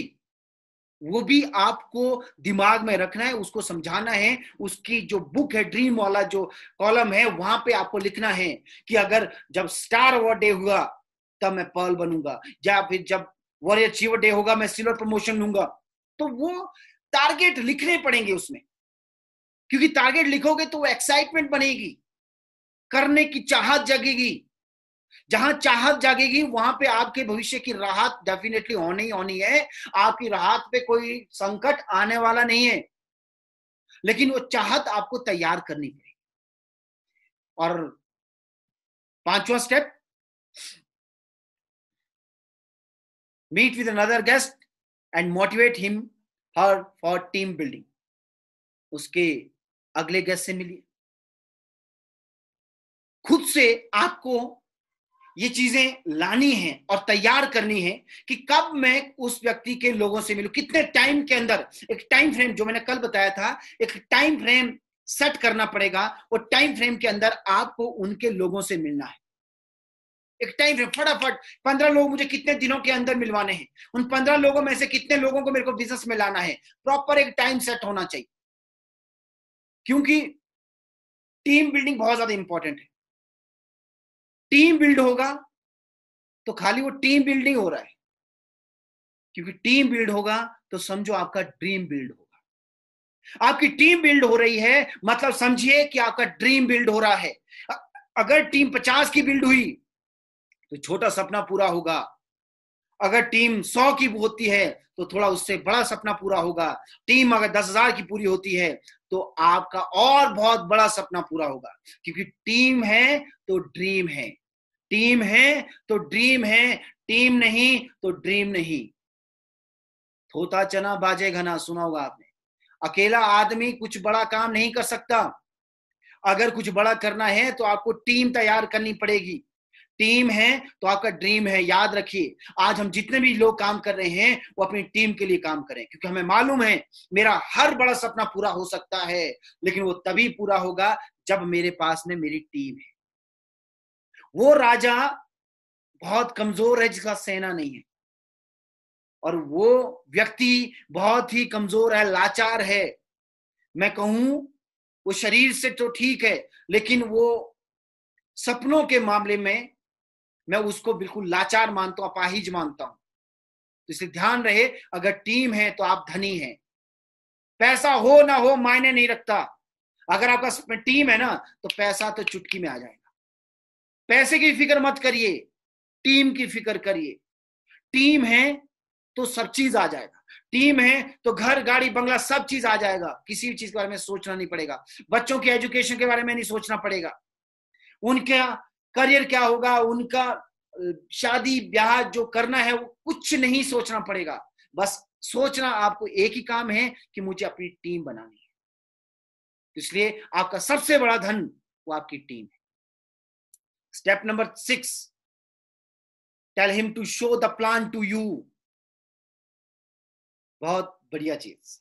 A: वो भी आपको दिमाग में रखना है उसको समझाना है उसकी जो बुक है ड्रीम वाला जो कॉलम है वहां पे आपको लिखना है कि अगर जब स्टार अवार्ड डे हुआ तब मैं पर्ल बनूंगा या फिर जब वॉरियर अचीवर डे होगा मैं सिल्वर प्रमोशन लूंगा तो वो टारगेट लिखने पड़ेंगे उसमें क्योंकि टारगेट लिखोगे तो एक्साइटमेंट बनेगी करने की चाहत जगेगी जहां चाहत जागेगी वहां पे आपके भविष्य की राहत डेफिनेटली होनी ही होनी है आपकी राहत पे कोई संकट आने वाला नहीं है लेकिन वो चाहत आपको तैयार करनी पड़ेगी और पांचवा step meet with another guest and motivate him her for team building उसके अगले गेस्ट से मिलिए खुद से आपको ये चीजें लानी है और तैयार करनी है कि कब मैं उस व्यक्ति के लोगों से मिलूं कितने टाइम के अंदर एक टाइम फ्रेम जो मैंने कल बताया था एक टाइम फ्रेम सेट करना पड़ेगा और टाइम फ्रेम के अंदर आपको उनके लोगों से मिलना है एक टाइम फ्रेम फटाफट पंद्रह लोग मुझे कितने दिनों के अंदर मिलवाने हैं उन पंद्रह लोगों में से कितने लोगों को मेरे को बिजनेस में लाना है प्रॉपर एक टाइम सेट होना चाहिए क्योंकि टीम बिल्डिंग बहुत ज्यादा इंपॉर्टेंट है टीम बिल्ड होगा तो खाली वो टीम बिल्डिंग हो रहा है क्योंकि टीम बिल्ड होगा तो समझो आपका ड्रीम बिल्ड होगा आपकी टीम बिल्ड हो रही है मतलब समझिए कि आपका ड्रीम बिल्ड हो रहा है अगर टीम पचास की बिल्ड हुई तो छोटा सपना पूरा होगा अगर टीम सौ की होती है तो थोड़ा उससे बड़ा सपना पूरा होगा टीम अगर दस हजार की पूरी होती है तो आपका और बहुत बड़ा सपना पूरा होगा क्योंकि टीम है तो ड्रीम है टीम है तो ड्रीम है टीम नहीं तो ड्रीम नहीं थोता चना बाजे घना सुना होगा आपने अकेला आदमी कुछ बड़ा काम नहीं कर सकता अगर कुछ बड़ा करना है तो आपको टीम तैयार करनी पड़ेगी टीम है तो आपका ड्रीम है याद रखिए आज हम जितने भी लोग काम कर रहे हैं वो अपनी टीम के लिए काम करें क्योंकि हमें मालूम है मेरा हर बड़ा सपना पूरा हो सकता है लेकिन वो तभी पूरा होगा जब मेरे पास में मेरी टीम है वो राजा बहुत कमजोर है जिसका सेना नहीं है और वो व्यक्ति बहुत ही कमजोर है लाचार है मैं कहूं वो शरीर से तो ठीक है लेकिन वो सपनों के मामले में मैं उसको बिल्कुल लाचार मानता हूं अपाहिज मानता हूं तो इसलिए ध्यान रहे अगर टीम है तो आप धनी हैं पैसा हो ना हो मायने नहीं रखता अगर आपका टीम है ना तो पैसा तो चुटकी में आ जाएगा पैसे की फिक्र मत करिए टीम की फिक्र करिए टीम है तो सब चीज आ जाएगा टीम है तो घर गाड़ी बंगला सब चीज आ जाएगा किसी भी चीज के बारे में सोचना नहीं पड़ेगा बच्चों की एजुकेशन के बारे में नहीं सोचना पड़ेगा उनका करियर क्या होगा उनका शादी ब्याह जो करना है वो कुछ नहीं सोचना पड़ेगा बस सोचना आपको एक ही काम है कि मुझे अपनी टीम बनानी है इसलिए आपका सबसे बड़ा धन वो आपकी टीम है step number six tell him to show the plan to you बहुत बढ़िया चीज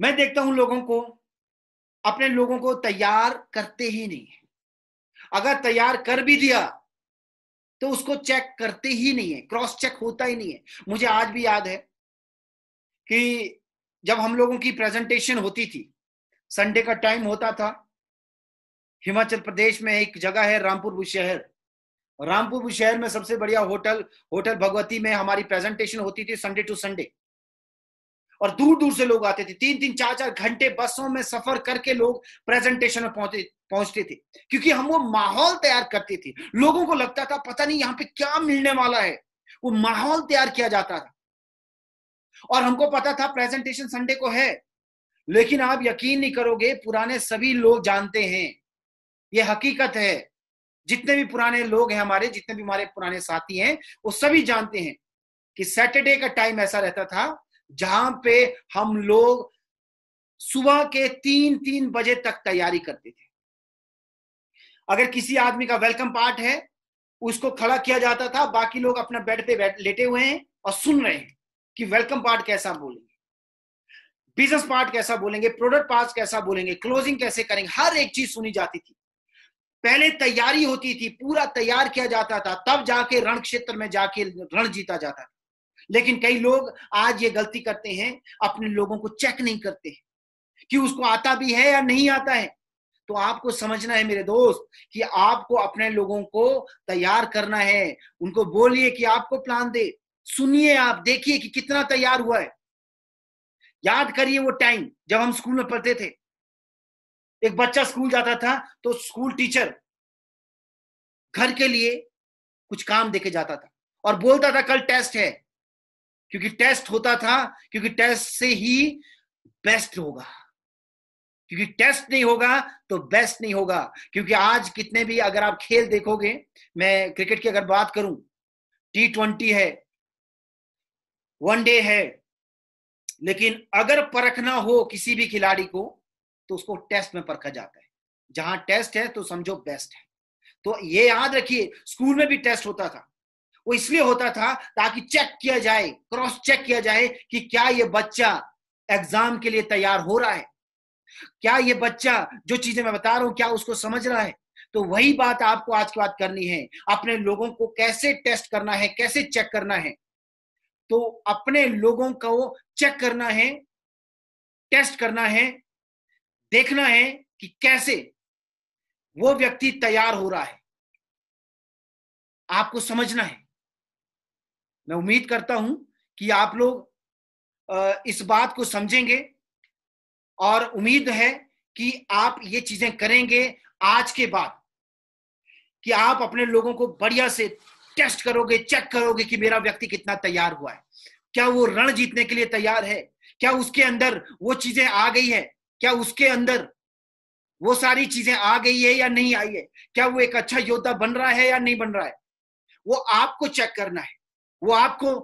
A: मैं देखता हूं लोगों को अपने लोगों को तैयार करते ही नहीं है अगर तैयार कर भी दिया तो उसको चेक करते ही नहीं है क्रॉस चेक होता ही नहीं है मुझे आज भी याद है कि जब हम लोगों की प्रेजेंटेशन होती थी संडे का टाइम होता था हिमाचल प्रदेश में एक जगह है रामपुर शहर रामपुर शहर में सबसे बढ़िया होटल होटल भगवती में हमारी प्रेजेंटेशन होती थी संडे टू संडे और दूर दूर से लोग आते थे तीन तीन चार चार घंटे बसों में सफर करके लोग प्रेजेंटेशन में पहुंचे पहुंचते थे क्योंकि हम वो माहौल तैयार करते थे लोगों को लगता था पता नहीं यहाँ पे क्या मिलने वाला है वो माहौल तैयार किया जाता था और हमको पता था प्रेजेंटेशन संडे को है लेकिन आप यकीन नहीं करोगे पुराने सभी लोग जानते हैं ये हकीकत है जितने भी पुराने लोग हैं हमारे जितने भी हमारे पुराने साथी हैं वो सभी जानते हैं कि सैटरडे का टाइम ऐसा रहता था जहां पे हम लोग सुबह के तीन तीन बजे तक तैयारी करते थे अगर किसी आदमी का वेलकम पार्ट है उसको खड़ा किया जाता था बाकी लोग अपना बेड पे बैठ लेटे हुए हैं और सुन रहे हैं कि वेलकम पार्ट कैसा बोलेंगे बिजनेस पार्ट कैसा बोलेंगे प्रोडक्ट पार्ट कैसा बोलेंगे क्लोजिंग कैसे करेंगे हर एक चीज सुनी जाती थी पहले तैयारी होती थी पूरा तैयार किया जाता था तब जाके रण क्षेत्र में जाके रण जीता जाता था लेकिन कई लोग आज ये गलती करते हैं अपने लोगों को चेक नहीं करते कि उसको आता भी है या नहीं आता है तो आपको समझना है मेरे दोस्त कि आपको अपने लोगों को तैयार करना है उनको बोलिए कि आपको प्लान दे सुनिए आप देखिए कि कितना तैयार हुआ है याद करिए वो टाइम जब हम स्कूल में पढ़ते थे एक बच्चा स्कूल जाता था तो स्कूल टीचर घर के लिए कुछ काम देके जाता था और बोलता था कल टेस्ट है क्योंकि टेस्ट होता था क्योंकि टेस्ट से ही बेस्ट होगा क्योंकि टेस्ट नहीं होगा तो बेस्ट नहीं होगा क्योंकि आज कितने भी अगर आप खेल देखोगे मैं क्रिकेट की अगर बात करूं टी ट्वेंटी है वन डे है लेकिन अगर परखना हो किसी भी खिलाड़ी को तो उसको टेस्ट में परखा जाता है जहां टेस्ट है तो समझो बेस्ट है तो ये याद रखिए स्कूल में भी टेस्ट होता था वो इसलिए होता था ताकि चेक किया जाए क्रॉस चेक किया जाए कि क्या ये बच्चा एग्जाम के लिए तैयार हो रहा है क्या ये बच्चा जो चीजें मैं बता रहा हूं क्या उसको समझ रहा है तो वही बात आपको आज की बात करनी है अपने लोगों को कैसे टेस्ट करना है कैसे चेक करना है तो अपने लोगों को चेक करना है टेस्ट करना है देखना है कि कैसे वो व्यक्ति तैयार हो रहा है आपको समझना है मैं उम्मीद करता हूं कि आप लोग इस बात को समझेंगे और उम्मीद है कि आप ये चीजें करेंगे आज के बाद कि आप अपने लोगों को बढ़िया से टेस्ट करोगे चेक करोगे कि मेरा व्यक्ति कितना तैयार हुआ है क्या वो रण जीतने के लिए तैयार है क्या उसके अंदर वो चीजें आ गई है क्या उसके अंदर वो सारी चीजें आ गई है या नहीं आई है क्या वो एक अच्छा योद्धा बन रहा है या नहीं बन रहा है वो आपको चेक करना है वो आपको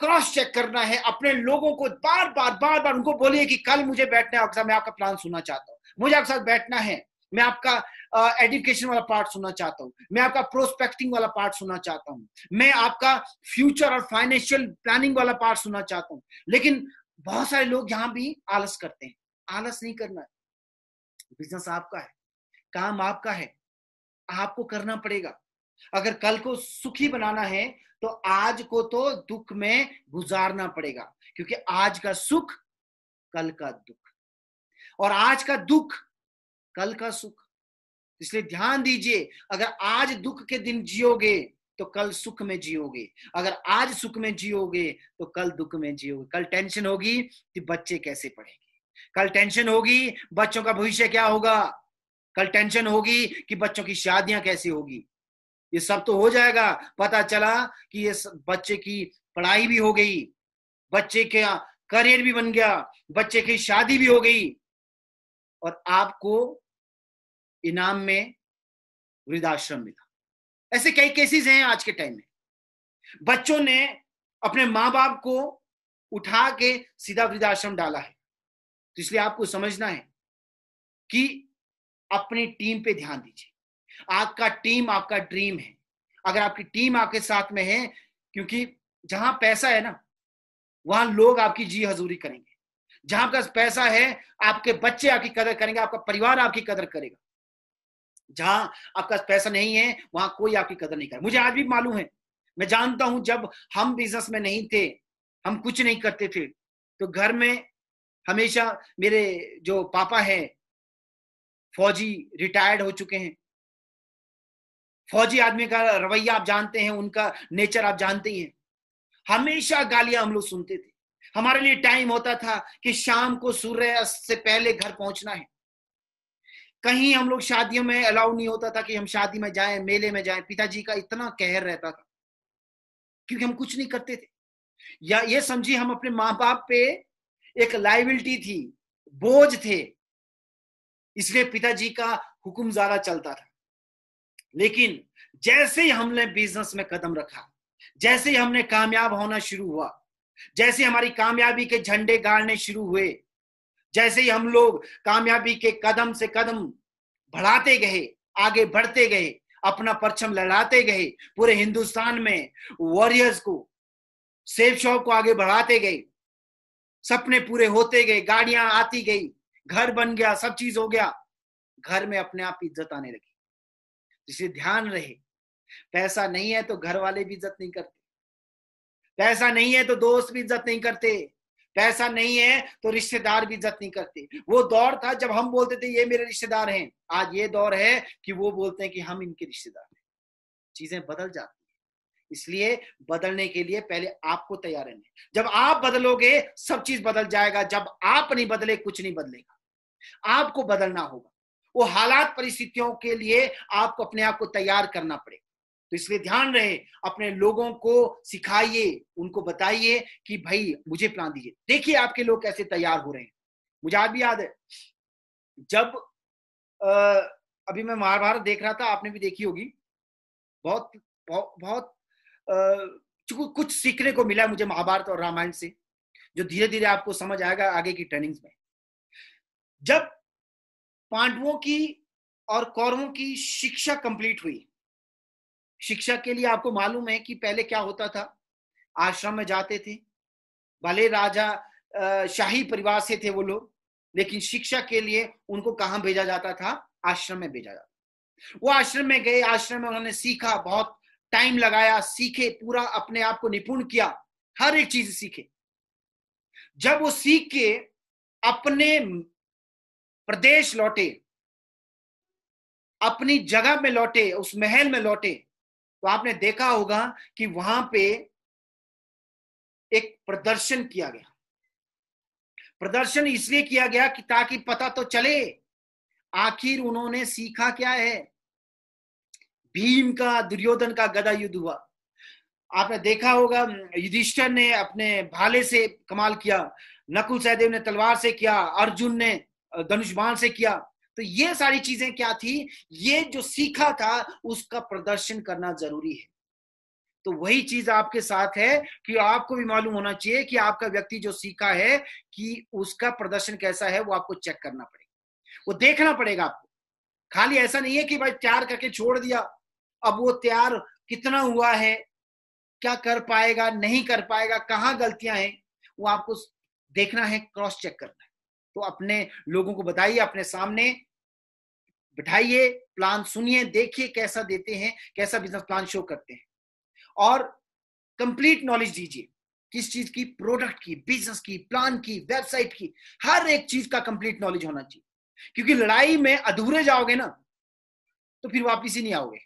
A: क्रॉस चेक करना है अपने लोगों को बार बार बार बार उनको बोलिए कि कल मुझे बैठना है आपके साथ मैं आपका प्लान सुनना चाहता हूँ मुझे आपके साथ बैठना है मैं आपका एजुकेशन वाला पार्ट सुनना चाहता हूँ मैं आपका प्रोस्पेक्टिंग वाला पार्ट सुनना चाहता हूँ मैं आपका फ्यूचर और फाइनेंशियल प्लानिंग वाला पार्ट सुनना चाहता हूँ लेकिन बहुत सारे लोग यहाँ भी आलस करते हैं आलस नहीं करना है बिजनेस आपका है काम आपका है आपको करना पड़ेगा अगर कल को सुखी बनाना है तो आज को तो दुख में गुजारना पड़ेगा क्योंकि आज का सुख कल का दुख और आज का दुख कल का सुख इसलिए ध्यान दीजिए अगर आज दुख के दिन जियोगे तो कल सुख में जियोगे अगर आज सुख में जियोगे तो कल दुख में जियोगे कल टेंशन होगी कि बच्चे कैसे पढ़ेंगे कल टेंशन होगी बच्चों का भविष्य क्या होगा कल टेंशन होगी कि बच्चों की शादियां कैसी होगी ये सब तो हो जाएगा पता चला कि ये बच्चे की पढ़ाई भी हो गई बच्चे का करियर भी बन गया बच्चे की शादी भी हो गई और आपको इनाम में वृद्धाश्रम मिला ऐसे कई केसेस हैं आज के टाइम में बच्चों ने अपने माँ बाप को उठा के सीधा वृद्धाश्रम डाला है तो इसलिए आपको समझना है कि अपनी टीम पे ध्यान दीजिए आपका टीम आपका ड्रीम है अगर आपकी टीम आपके साथ में है क्योंकि जहां पैसा है ना वहां लोग आपकी जी हजूरी करेंगे जहां आपका पैसा है आपके बच्चे आपकी कदर करेंगे आपका परिवार आपकी कदर करेगा जहां आपका पैसा नहीं है वहां कोई आपकी कदर नहीं करेगा मुझे आज भी मालूम है मैं जानता हूं जब हम बिजनेस में नहीं थे हम कुछ नहीं करते थे तो घर में हमेशा मेरे जो पापा है फौजी रिटायर्ड हो चुके हैं फौजी आदमी का रवैया आप जानते हैं उनका नेचर आप जानते ही हैं हमेशा गालियां हम लोग सुनते थे हमारे लिए टाइम होता था कि शाम को सूर्य से पहले घर पहुंचना है कहीं हम लोग शादियों में अलाउ नहीं होता था कि हम शादी में जाएं मेले में जाएं पिताजी का इतना कहर रहता था क्योंकि हम कुछ नहीं करते थे या ये समझिए हम अपने माँ बाप पे एक लाइबिलिटी थी बोझ थे इसलिए पिताजी का हुक्म ज्यादा चलता था लेकिन जैसे ही हमने बिजनेस में कदम रखा जैसे ही हमने कामयाब होना शुरू हुआ जैसे हमारी कामयाबी के झंडे गाड़ने शुरू हुए जैसे ही हम लोग कामयाबी के कदम से कदम बढ़ाते गए आगे बढ़ते गए अपना परचम लड़ाते गए पूरे हिंदुस्तान में वॉरियर्स को सेब शॉप को आगे बढ़ाते गए सपने पूरे होते गए गाड़ियां आती गई घर बन गया सब चीज हो गया घर में अपने आप इज्जत आने लगी जिसे ध्यान रहे पैसा नहीं है तो घर वाले भी इज्जत नहीं करते पैसा नहीं है तो दोस्त भी इज्जत नहीं करते पैसा नहीं है तो रिश्तेदार भी इज्जत नहीं करते वो दौर था जब हम बोलते थे ये मेरे रिश्तेदार हैं आज ये दौर है कि वो बोलते हैं कि हम इनके रिश्तेदार हैं चीजें बदल जाती इसलिए बदलने के लिए पहले आपको तैयार रहना जब आप बदलोगे सब चीज बदल जाएगा जब आप नहीं बदले कुछ नहीं बदलेगा आपको बदलना होगा वो हालात परिस्थितियों के लिए आपको अपने आप को तैयार करना पड़ेगा तो इसलिए ध्यान रहे अपने लोगों को सिखाइए उनको बताइए कि भाई मुझे प्लान दीजिए देखिए आपके लोग कैसे तैयार हो रहे हैं मुझे आज भी याद है जब आ, अभी मैं महाभारत देख रहा था आपने भी देखी होगी बहुत बहुत, बहुत आ, कुछ सीखने को मिला मुझे महाभारत और रामायण से जो धीरे धीरे आपको समझ आएगा आगे की ट्रेनिंग्स में जब पांडवों की और कौरवों की शिक्षा कंप्लीट हुई शिक्षा के लिए आपको मालूम है कि पहले क्या होता था आश्रम में जाते थे भले राजा शाही परिवार से थे वो लोग लेकिन शिक्षा के लिए उनको कहाँ भेजा जाता था आश्रम में भेजा जाता वो आश्रम में गए आश्रम में उन्होंने सीखा बहुत टाइम लगाया सीखे पूरा अपने आप को निपुण किया हर एक चीज सीखे जब वो सीख के अपने प्रदेश लौटे अपनी जगह में लौटे उस महल में लौटे तो आपने देखा होगा कि वहां पे एक प्रदर्शन किया गया प्रदर्शन इसलिए किया गया कि ताकि पता तो चले आखिर उन्होंने सीखा क्या है भीम का दुर्योधन का गदा युद्ध हुआ आपने देखा होगा युधिष्ठर ने अपने भाले से कमाल किया नकुल सहदेव ने तलवार से किया अर्जुन ने धनुष्बाण से किया तो ये सारी चीजें क्या थी ये जो सीखा था उसका प्रदर्शन करना जरूरी है तो वही चीज आपके साथ है कि आपको भी मालूम होना चाहिए कि आपका व्यक्ति जो सीखा है कि उसका प्रदर्शन कैसा है वो आपको चेक करना पड़ेगा वो देखना पड़ेगा आपको खाली ऐसा नहीं है कि भाई तैयार करके छोड़ दिया अब वो तैयार कितना हुआ है क्या कर पाएगा नहीं कर पाएगा कहाँ गलतियां हैं वो आपको देखना है क्रॉस चेक करना है तो अपने लोगों को बताइए अपने सामने बिठाइए प्लान सुनिए देखिए कैसा देते हैं कैसा बिजनेस प्लान शो करते हैं और कंप्लीट नॉलेज दीजिए किस चीज की प्रोडक्ट की बिजनेस की प्लान की वेबसाइट की हर एक चीज का कंप्लीट नॉलेज होना चाहिए क्योंकि लड़ाई में अधूरे जाओगे ना तो फिर वापिस ही नहीं आओगे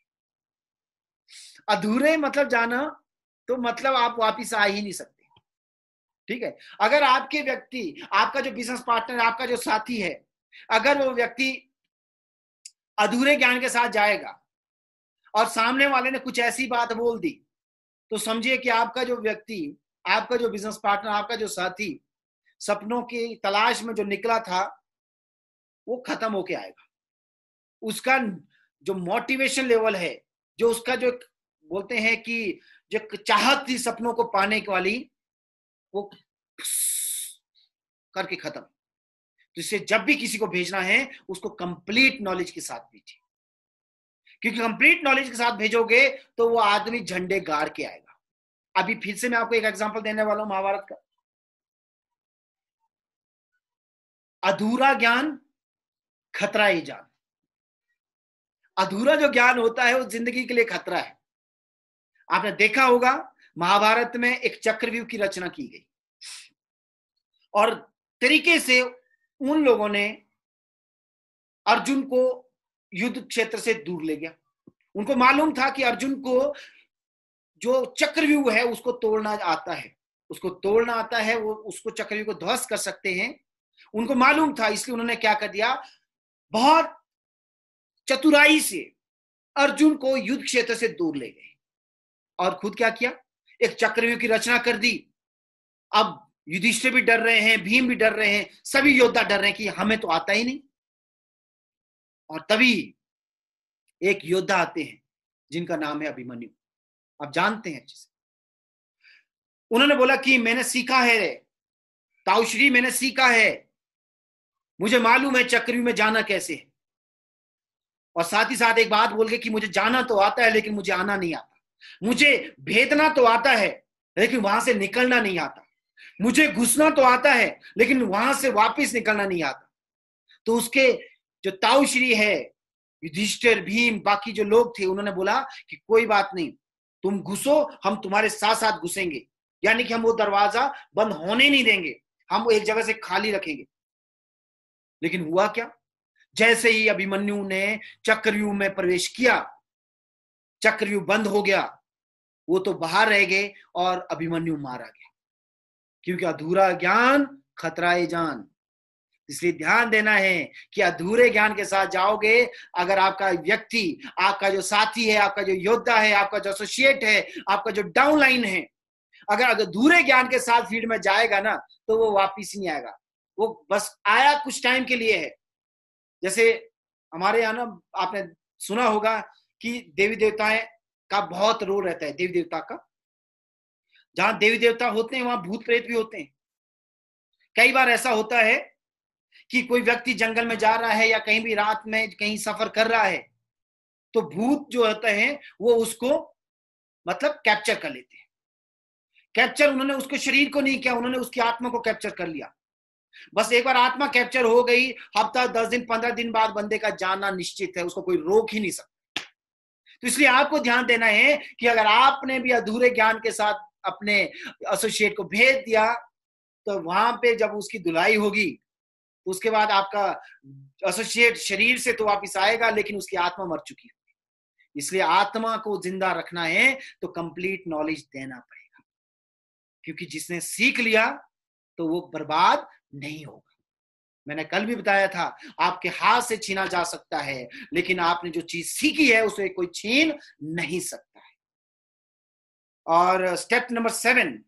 A: अधूरे मतलब जाना तो मतलब आप वापिस आ ही नहीं सकते ठीक है अगर आपके व्यक्ति आपका जो बिजनेस पार्टनर आपका जो साथी है अगर वो व्यक्ति अधूरे ज्ञान के साथ जाएगा और सामने वाले ने कुछ ऐसी बात बोल दी तो समझिए कि आपका जो व्यक्ति आपका जो बिजनेस पार्टनर आपका जो साथी सपनों की तलाश में जो निकला था वो खत्म होके आएगा उसका जो मोटिवेशन लेवल है जो उसका जो बोलते हैं कि जो चाहत थी सपनों को पाने वाली वो करके खत्म तो इसे जब भी किसी को भेजना है उसको कंप्लीट नॉलेज के साथ भेजिए क्योंकि कंप्लीट नॉलेज के साथ भेजोगे तो वो आदमी झंडे गाड़ के आएगा अभी फिर से मैं आपको एक एग्जांपल देने वाला हूं महाभारत का अधूरा ज्ञान खतरा ही जान अधूरा जो ज्ञान होता है वो जिंदगी के लिए खतरा है आपने देखा होगा महाभारत में एक चक्रव्यूह की रचना की गई और तरीके से उन लोगों ने अर्जुन को युद्ध क्षेत्र से दूर ले गया उनको मालूम था कि अर्जुन को जो चक्रव्यूह है उसको तोड़ना आता है उसको तोड़ना आता है वो उसको चक्रव्यूह को ध्वस्त कर सकते हैं उनको मालूम था इसलिए उन्होंने क्या कर दिया बहुत चतुराई से अर्जुन को युद्ध क्षेत्र से दूर ले गए और खुद क्या किया एक चक्रव्यूह की रचना कर दी अब युधिष्ठिर भी डर रहे हैं भीम भी डर रहे हैं सभी योद्धा डर रहे हैं कि हमें तो आता ही नहीं और तभी एक योद्धा आते हैं जिनका नाम है अभिमन्यु आप जानते हैं अच्छे से उन्होंने बोला कि मैंने सीखा है ताउश्री मैंने सीखा है मुझे मालूम है चक्रव्यूह में जाना कैसे है और साथ ही साथ एक बात बोल गए कि मुझे जाना तो आता है लेकिन मुझे आना नहीं आता मुझे भेदना तो आता है लेकिन वहां से निकलना नहीं आता मुझे घुसना तो आता है लेकिन वहां से वापस निकलना नहीं आता तो उसके जो ताऊश्री है युधिष्ठिर भीम बाकी जो लोग थे उन्होंने बोला कि कोई बात नहीं तुम घुसो हम तुम्हारे साथ साथ घुसेंगे यानी कि हम वो दरवाजा बंद होने नहीं देंगे हम एक जगह से खाली रखेंगे लेकिन हुआ क्या जैसे ही अभिमन्यु ने चक्रव्यूह में प्रवेश किया चक्रव्यूह बंद हो गया वो तो बाहर रह गए और अभिमन्यु मारा गया क्योंकि अधूरा ज्ञान खतरा जान इसलिए ध्यान देना है कि अधूरे ज्ञान के साथ जाओगे अगर आपका व्यक्ति आपका जो साथी है आपका जो योद्धा है आपका जो एसोसिएट है आपका जो डाउनलाइन है अगर अधूरे ज्ञान के साथ फील्ड में जाएगा ना तो वो वापिस नहीं आएगा वो बस आया कुछ टाइम के लिए है जैसे हमारे यहाँ ना आपने सुना होगा कि देवी देवताएं का बहुत रोल रहता है देवी देवता का जहां देवी देवता होते हैं वहां भूत प्रेत भी होते हैं कई बार ऐसा होता है कि कोई व्यक्ति जंगल में जा रहा है या कहीं भी रात में कहीं सफर कर रहा है तो भूत जो होते हैं वो उसको मतलब कैप्चर कर लेते हैं कैप्चर उन्होंने उसके शरीर को नहीं किया उन्होंने उसकी आत्मा को कैप्चर कर लिया बस एक बार आत्मा कैप्चर हो गई हफ्ता दस दिन पंद्रह दिन बाद बंदे का जाना निश्चित है उसको कोई रोक ही नहीं सकता तो इसलिए आपको ध्यान देना है कि अगर आपने भी अधूरे ज्ञान के साथ अपने एसोसिएट को भेज दिया तो वहां पे जब उसकी धुलाई होगी तो उसके बाद आपका एसोसिएट शरीर से तो वापिस आएगा लेकिन उसकी आत्मा मर चुकी है इसलिए आत्मा को जिंदा रखना है तो कंप्लीट नॉलेज देना पड़ेगा क्योंकि जिसने सीख लिया तो वो बर्बाद नहीं होगा मैंने कल भी बताया था आपके हाथ से छीना जा सकता है लेकिन आपने जो चीज सीखी है उसे कोई छीन नहीं सकता है और स्टेप नंबर सेवन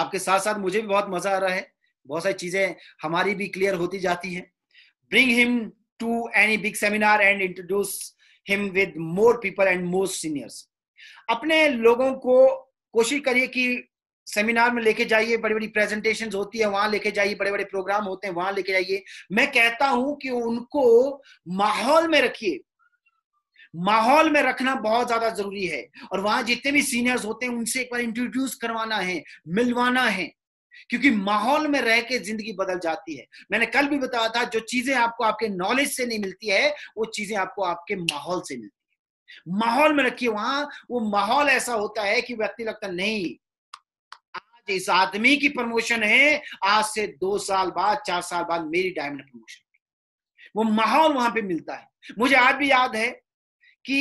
A: आपके साथ साथ मुझे भी बहुत मजा आ रहा है बहुत सारी चीजें हमारी भी क्लियर होती जाती है bring him to any big seminar and introduce him with more people and more seniors अपने लोगों को कोशिश करिए कि सेमिनार में लेके जाइए बड़ी बड़ी प्रेजेंटेशन होती है वहां लेके जाइए बड़े बड़े प्रोग्राम होते हैं वहां लेके जाइए मैं कहता हूं कि उनको माहौल में रखिए माहौल में रखना बहुत ज्यादा जरूरी है और वहां जितने भी सीनियर्स होते हैं उनसे एक बार इंट्रोड्यूस करवाना है मिलवाना है क्योंकि माहौल में रह के जिंदगी बदल जाती है मैंने कल भी बताया था जो चीजें आपको आपके नॉलेज से नहीं मिलती है वो चीजें आपको आपके माहौल से मिलती है माहौल में रखिए वहां वो माहौल ऐसा होता है कि व्यक्ति लगता नहीं इस आदमी की प्रमोशन है आज से दो साल बाद चार साल बाद मेरी डायमंड प्रमोशन वो माहौल वहां पे मिलता है मुझे आज भी याद है कि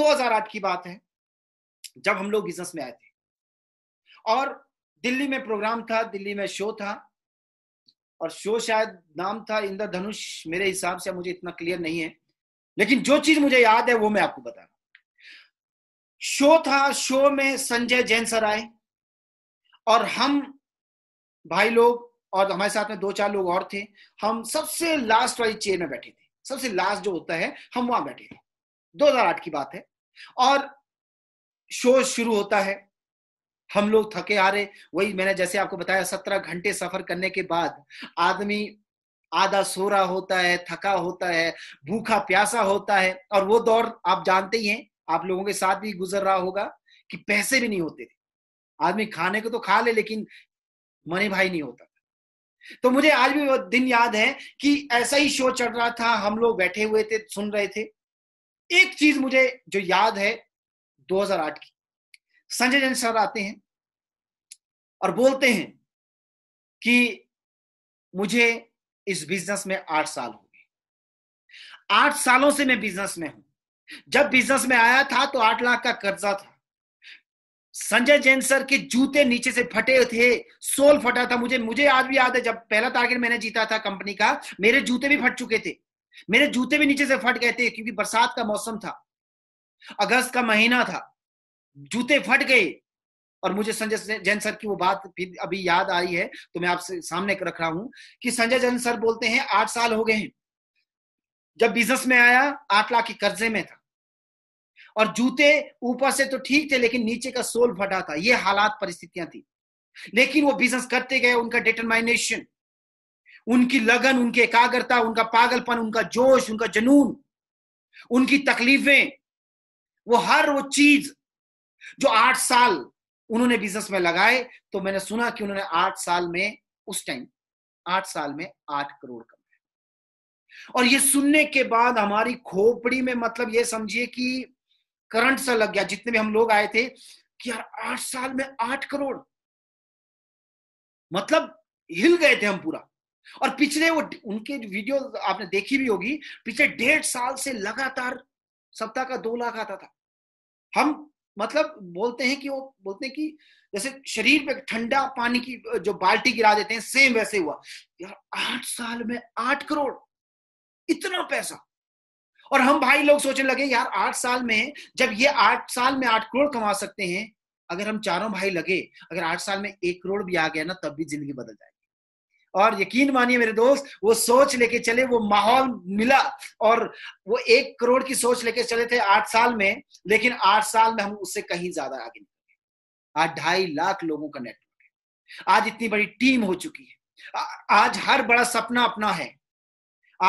A: 2008 की बात है जब हम लोग बिजनेस में आए थे और दिल्ली में प्रोग्राम था दिल्ली में शो था और शो शायद नाम था इंद्र धनुष मेरे हिसाब से मुझे इतना क्लियर नहीं है लेकिन जो चीज मुझे याद है वो मैं आपको बता रहा शो था शो में संजय जैन सर आए और हम भाई लोग और हमारे साथ में दो चार लोग और थे हम सबसे लास्ट वाली चेयर में बैठे थे सबसे लास्ट जो होता है हम वहां बैठे थे आठ की बात है और शो शुरू होता है हम लोग थके आ रहे वही मैंने जैसे आपको बताया सत्रह घंटे सफर करने के बाद आदमी आधा सो रहा होता है थका होता है भूखा प्यासा होता है और वो दौर आप जानते ही हैं आप लोगों के साथ भी गुजर रहा होगा कि पैसे भी नहीं होते थे आदमी खाने को तो खा ले लेकिन मने भाई नहीं होता तो मुझे आज भी वो दिन याद है कि ऐसा ही शो चल रहा था हम लोग बैठे हुए थे सुन रहे थे एक चीज मुझे जो याद है 2008 की संजय जैन सर आते हैं और बोलते हैं कि मुझे इस बिजनेस में आठ साल हो गए आठ सालों से मैं बिजनेस में हूं जब बिजनेस में आया था तो आठ लाख का कर्जा था संजय जैन सर के जूते नीचे से फटे थे सोल फटा था मुझे मुझे आज भी याद है जब पहला टारगेट मैंने जीता था कंपनी का मेरे जूते भी फट चुके थे मेरे जूते भी नीचे से फट गए थे क्योंकि बरसात का मौसम था अगस्त का महीना था जूते फट गए और मुझे संजय जैन सर की वो बात फिर अभी याद आई है तो मैं आपसे सामने रख रहा हूं कि संजय जैन सर बोलते हैं आठ साल हो गए हैं जब बिजनेस में आया आठ लाख के कर्जे में था और जूते ऊपर से तो ठीक थे लेकिन नीचे का सोल फटा था ये हालात परिस्थितियां थी लेकिन वो बिजनेस करते गए उनका डिटरमाइनेशन उनकी लगन उनकी एकाग्रता उनका पागलपन उनका जोश उनका जुनून उनकी तकलीफें वो हर वो चीज जो आठ साल उन्होंने बिजनेस में लगाए तो मैंने सुना कि उन्होंने आठ साल में उस टाइम आठ साल में आठ करोड़ कमाए और ये सुनने के बाद हमारी खोपड़ी में मतलब ये समझिए कि करंट सा लग गया जितने भी हम लोग आए थे कि यार आठ साल में आठ करोड़ मतलब हिल गए थे हम पूरा और पिछले वो उनके वीडियो आपने देखी भी होगी पिछले डेढ़ साल से लगातार सप्ताह का दो लाख आता था हम मतलब बोलते हैं कि वो बोलते हैं कि जैसे शरीर पे ठंडा पानी की जो बाल्टी गिरा देते हैं सेम वैसे हुआ यार आठ साल में आठ करोड़ इतना पैसा और हम भाई लोग सोचने लगे यार आठ साल में जब ये आठ साल में आठ करोड़ कमा सकते हैं अगर हम चारों भाई लगे अगर आठ साल में एक करोड़ भी आ गया ना तब भी जिंदगी बदल जाएगी और यकीन मानिए मेरे दोस्त वो सोच लेके चले वो माहौल मिला और वो एक करोड़ की सोच लेके चले थे आठ साल में लेकिन आठ साल में हम उससे कहीं ज्यादा आगे निकल गए आज ढाई लाख लोगों का नेटवर्क है आज इतनी बड़ी टीम हो चुकी है आज हर बड़ा सपना अपना है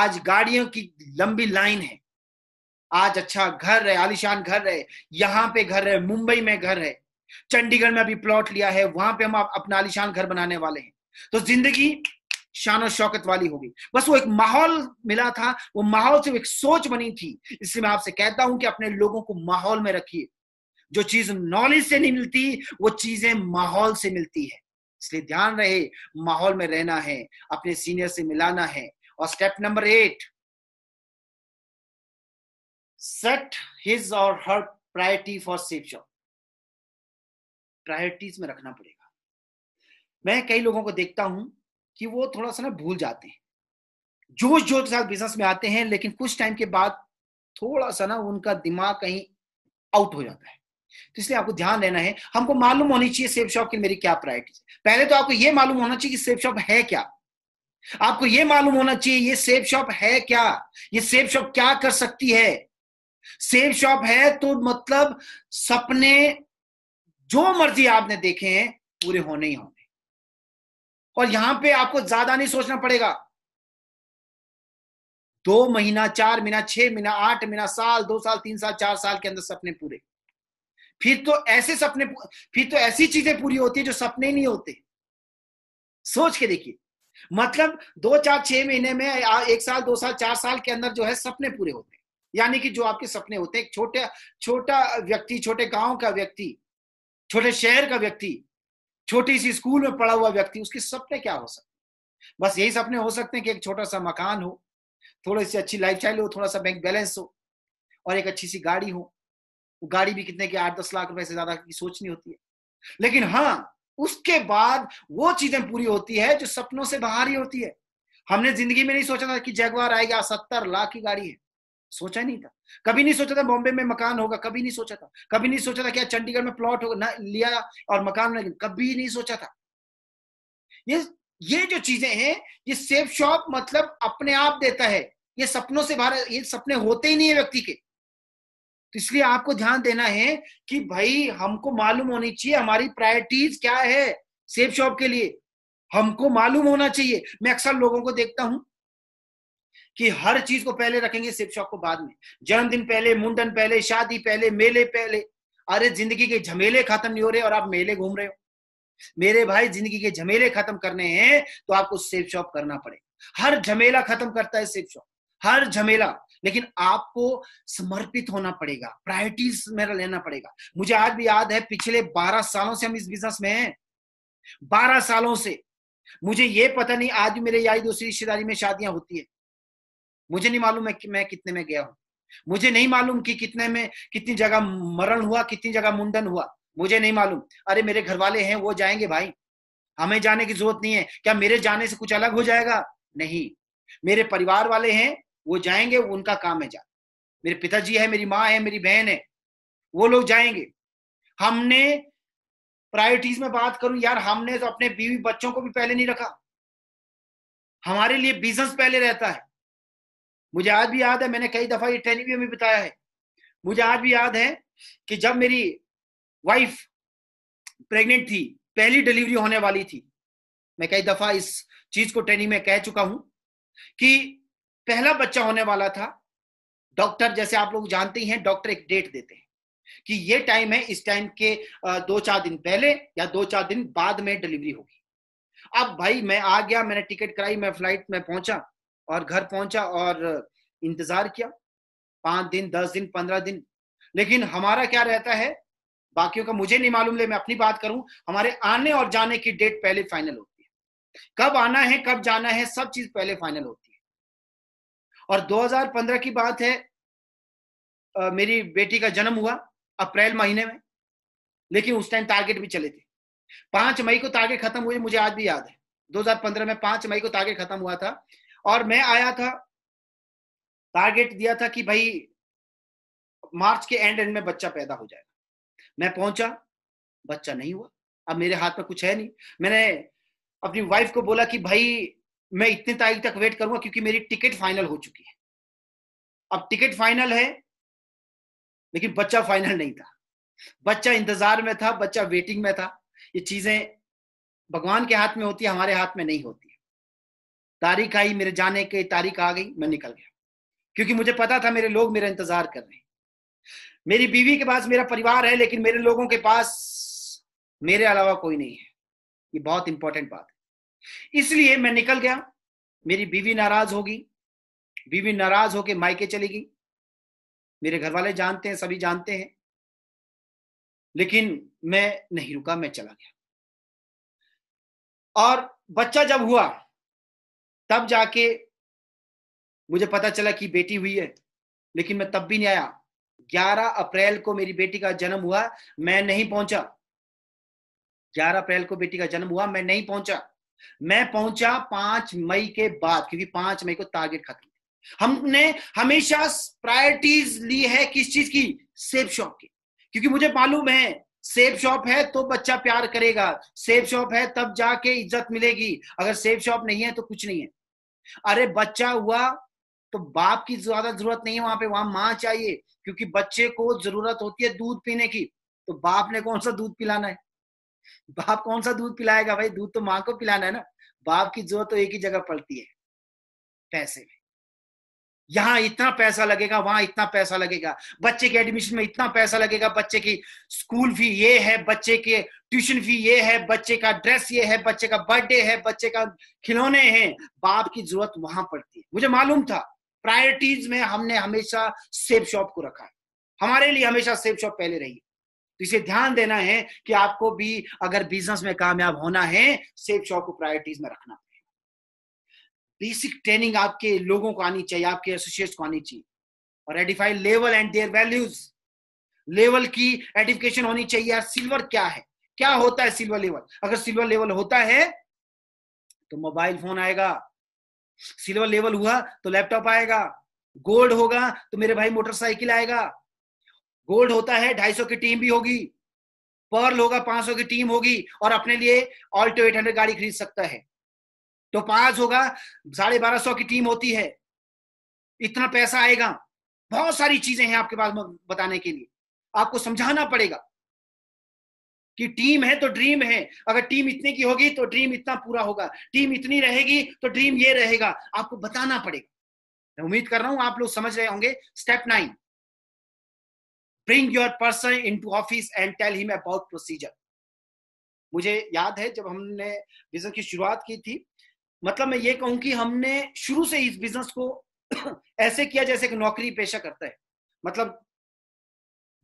A: आज गाड़ियों की लंबी लाइन है आज अच्छा घर है आलिशान घर है यहाँ पे घर है मुंबई में घर है चंडीगढ़ में अभी प्लॉट लिया है वहां पे हम अपना आलिशान घर बनाने वाले हैं तो जिंदगी शान और शौकत वाली होगी बस वो एक माहौल मिला था वो माहौल से एक सोच बनी थी इसलिए मैं आपसे कहता हूं कि अपने लोगों को माहौल में रखिए जो चीज नॉलेज से नहीं मिलती वो चीजें माहौल से मिलती है इसलिए ध्यान रहे माहौल में रहना है अपने सीनियर से मिलाना है और step number eight set his और her priority for safe job priorities में रखना पड़ेगा मैं कई लोगों को देखता हूं कि वो थोड़ा सा ना भूल जाते हैं जोश जोश के साथ बिजनेस में आते हैं लेकिन कुछ टाइम के बाद थोड़ा सा ना उनका दिमाग कहीं आउट हो जाता है तो इसलिए आपको ध्यान देना है हमको मालूम होनी चाहिए सेफ शॉप की मेरी क्या प्रायोरिटीज पहले तो आपको यह मालूम होना चाहिए कि सेफ शॉप है क्या आपको यह मालूम होना चाहिए ये सेफ शॉप है क्या ये सेफ शॉप क्या कर सकती है सेम शॉप है तो मतलब सपने जो मर्जी आपने देखे हैं पूरे होने ही होने और यहां पे आपको ज्यादा नहीं सोचना पड़ेगा दो महीना चार महीना छह महीना आठ महीना साल दो साल तीन साल चार साल के अंदर सपने पूरे फिर तो ऐसे सपने फिर तो ऐसी चीजें पूरी होती है जो सपने नहीं होते सोच के देखिए मतलब दो चार छह महीने में एक साल दो साल चार साल के अंदर जो है सपने पूरे होते यानी कि जो आपके सपने होते हैं छोटे छोटा व्यक्ति छोटे गांव का व्यक्ति छोटे शहर का व्यक्ति छोटी सी स्कूल में पढ़ा हुआ व्यक्ति उसके सपने क्या हो सकते बस यही सपने हो सकते हैं कि एक छोटा सा मकान हो थोड़ी सी अच्छी लाइफ हो थोड़ा सा बैंक बैलेंस हो और एक अच्छी सी गाड़ी हो वो गाड़ी भी कितने की आठ दस लाख रुपए से ज्यादा की सोचनी होती है लेकिन हाँ उसके बाद वो चीजें पूरी होती है जो सपनों से बाहर ही होती है हमने जिंदगी में नहीं सोचा था कि जगवार आएगा सत्तर लाख की गाड़ी है सोचा नहीं था कभी नहीं सोचा था बॉम्बे में मकान होगा कभी नहीं सोचा था कभी नहीं सोचा था क्या चंडीगढ़ में प्लॉट होगा ना लिया और मकान लगे कभी नहीं सोचा था ये ये जो चीजें हैं ये सेफ शॉप मतलब अपने आप देता है ये सपनों से भारत ये सपने होते ही नहीं है व्यक्ति के तो इसलिए आपको ध्यान देना है कि भाई हमको मालूम होनी चाहिए हमारी प्रायोरिटीज क्या है सेफ शॉप के लिए हमको मालूम होना चाहिए मैं अक्सर लोगों को देखता हूं कि हर चीज को पहले रखेंगे सिर्फ शॉप को बाद में जन्मदिन पहले मुंडन पहले शादी पहले मेले पहले अरे जिंदगी के झमेले खत्म नहीं हो रहे और आप मेले घूम रहे हो मेरे भाई जिंदगी के झमेले खत्म करने हैं तो आपको सेफ शॉप करना पड़ेगा हर झमेला खत्म करता है सेफ शॉप हर झमेला लेकिन आपको समर्पित होना पड़ेगा प्रायोरिटीज मेरा लेना पड़ेगा मुझे आज भी याद है पिछले बारह सालों से हम इस बिजनेस में हैं बारह सालों से मुझे ये पता नहीं आज मेरे यारी दूसरी रिश्तेदारी में शादियां होती है मुझे नहीं मालूम है कि मैं कितने में गया हूं मुझे नहीं मालूम कि कितने में कितनी जगह मरण हुआ कितनी जगह मुंडन हुआ मुझे नहीं मालूम अरे मेरे घर वाले हैं वो जाएंगे भाई हमें जाने की जरूरत नहीं है क्या मेरे जाने से कुछ अलग हो जाएगा नहीं मेरे परिवार वाले हैं वो जाएंगे उनका काम है जाना मेरे पिताजी है मेरी माँ है मेरी बहन है वो लोग जाएंगे हमने प्रायोरिटीज में बात करूं यार हमने तो अपने बीवी बच्चों को भी पहले नहीं रखा हमारे लिए बिजनेस पहले रहता है मुझे आज भी याद है मैंने कई दफा ये ट्रेनिंग में बताया है मुझे आज भी याद है कि जब मेरी वाइफ प्रेग्नेंट थी पहली डिलीवरी होने वाली थी मैं कई दफा इस चीज को ट्रेनिंग में कह चुका हूं कि पहला बच्चा होने वाला था डॉक्टर जैसे आप लोग जानते ही हैं डॉक्टर एक डेट देते हैं कि ये टाइम है इस टाइम के दो चार दिन पहले या दो चार दिन बाद में डिलीवरी होगी अब भाई मैं आ गया मैंने टिकट कराई मैं फ्लाइट में पहुंचा और घर पहुंचा और इंतजार किया पांच दिन दस दिन पंद्रह दिन लेकिन हमारा क्या रहता है बाकियों का मुझे नहीं मालूम ले मैं अपनी बात करूं हमारे आने और जाने की डेट पहले फाइनल होती है कब आना है कब जाना है सब चीज पहले फाइनल होती है और 2015 की बात है आ, मेरी बेटी का जन्म हुआ अप्रैल महीने में लेकिन उस टाइम टारगेट भी चले थे पांच मई को टारगेट खत्म हुए मुझे आज भी याद है 2015 में पांच मई को टारगेट खत्म हुआ था और मैं आया था टारगेट दिया था कि भाई मार्च के एंड एंड में बच्चा पैदा हो जाएगा मैं पहुंचा बच्चा नहीं हुआ अब मेरे हाथ में कुछ है नहीं मैंने अपनी वाइफ को बोला कि भाई मैं इतने तारीख तक वेट करूंगा क्योंकि मेरी टिकट फाइनल हो चुकी है अब टिकट फाइनल है लेकिन बच्चा फाइनल नहीं था बच्चा इंतजार में था बच्चा वेटिंग में था ये चीजें भगवान के हाथ में होती है हमारे हाथ में नहीं होती तारीख आई मेरे जाने की तारीख आ गई मैं निकल गया क्योंकि मुझे पता था मेरे लोग मेरा इंतजार कर रहे हैं मेरी बीवी के पास मेरा परिवार है लेकिन मेरे लोगों के पास मेरे अलावा कोई नहीं है ये बहुत इंपॉर्टेंट बात है इसलिए मैं निकल गया मेरी बीवी नाराज होगी बीवी नाराज होके मायके चली गई मेरे घर वाले जानते हैं सभी जानते हैं लेकिन मैं नहीं रुका मैं चला गया और बच्चा जब हुआ तब जाके मुझे पता चला कि बेटी हुई है लेकिन मैं तब भी नहीं आया 11 अप्रैल को मेरी बेटी का जन्म हुआ मैं नहीं पहुंचा 11 अप्रैल को बेटी का जन्म हुआ मैं नहीं पहुंचा मैं पहुंचा पांच मई के बाद क्योंकि पांच मई को टारगेट खत्म हमने हमेशा प्रायोरिटीज ली है किस चीज की सेब शॉप की क्योंकि मुझे मालूम है सेब शॉप है तो बच्चा प्यार करेगा सेब शॉप है तब जाके इज्जत मिलेगी अगर सेब शॉप नहीं है तो कुछ नहीं है अरे बच्चा हुआ तो बाप की ज्यादा जरूरत नहीं है वहां पे वहां माँ चाहिए क्योंकि बच्चे को जरूरत होती है दूध पीने की तो बाप ने कौन सा दूध पिलाना है बाप कौन सा दूध पिलाएगा भाई दूध तो माँ को पिलाना है ना बाप की जरूरत तो एक ही जगह पड़ती है पैसे में यहाँ इतना पैसा लगेगा वहां इतना पैसा लगेगा बच्चे के एडमिशन में इतना पैसा लगेगा बच्चे की स्कूल फी ये है बच्चे के ट्यूशन फी ये है बच्चे का ड्रेस ये है बच्चे का बर्थडे है बच्चे का खिलौने हैं बाप की जरूरत वहां पड़ती है मुझे मालूम था प्रायोरिटीज में हमने हमेशा सेब शॉप को रखा है हमारे लिए हमेशा सेब शॉप पहले रही है तो इसे ध्यान देना है कि आपको भी अगर बिजनेस में कामयाब होना है सेब शॉप को प्रायोरिटीज में रखना बेसिक ट्रेनिंग आपके लोगों को आनी चाहिए आपके एसोसिएट्स को आनी चाहिए और edify level and their values level की एडिफिकेशन होनी चाहिए यार सिल्वर क्या है क्या होता है सिल्वर लेवल अगर सिल्वर लेवल होता है तो मोबाइल फोन आएगा सिल्वर लेवल हुआ तो लैपटॉप आएगा गोल्ड होगा तो मेरे भाई मोटरसाइकिल आएगा गोल्ड होता है ढाई सौ की टीम भी होगी पर्ल होगा पांच सौ की टीम होगी और अपने लिए ऑल्टो एट हंड्रेड गाड़ी खरीद सकता है तो पांच होगा साढ़े बारह सौ की टीम होती है इतना पैसा आएगा बहुत सारी चीजें हैं आपके पास बताने के लिए आपको समझाना पड़ेगा कि टीम है तो ड्रीम है अगर टीम इतने की होगी तो ड्रीम इतना पूरा होगा टीम इतनी रहेगी तो ड्रीम ये रहेगा आपको बताना पड़ेगा मैं उम्मीद कर रहा हूं आप लोग समझ रहे होंगे step nine bring your person into office and tell him about procedure मुझे याद है जब हमने बिजनेस की शुरुआत की थी मतलब मैं ये कहूं कि हमने शुरू से इस बिजनेस को ऐसे किया जैसे कि नौकरी पेशा करता है मतलब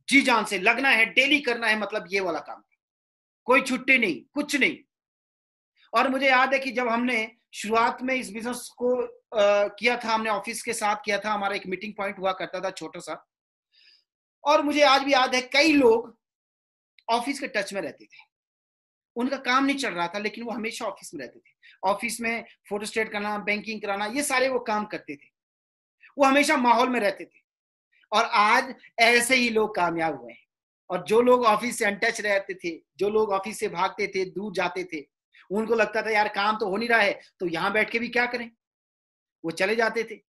A: जी जान से लगना है डेली करना है मतलब ये वाला काम कोई छुट्टी नहीं कुछ नहीं और मुझे याद है कि जब हमने शुरुआत में इस बिजनेस को आ, किया था हमने ऑफिस के साथ किया था हमारा एक मीटिंग पॉइंट हुआ करता था छोटा सा और मुझे आज भी याद है कई लोग ऑफिस के टच में रहते थे उनका काम नहीं चल रहा था लेकिन वो हमेशा ऑफिस में रहते थे ऑफिस में फोटो स्टेट करना बैंकिंग कराना ये सारे वो काम करते थे वो हमेशा माहौल में रहते थे और आज ऐसे ही लोग कामयाब हुए हैं और जो लोग ऑफिस से अनटच रहते थे जो लोग ऑफिस से भागते थे दूर जाते थे उनको लगता था यार काम तो हो नहीं रहा है तो यहाँ बैठ के भी क्या करें वो चले जाते थे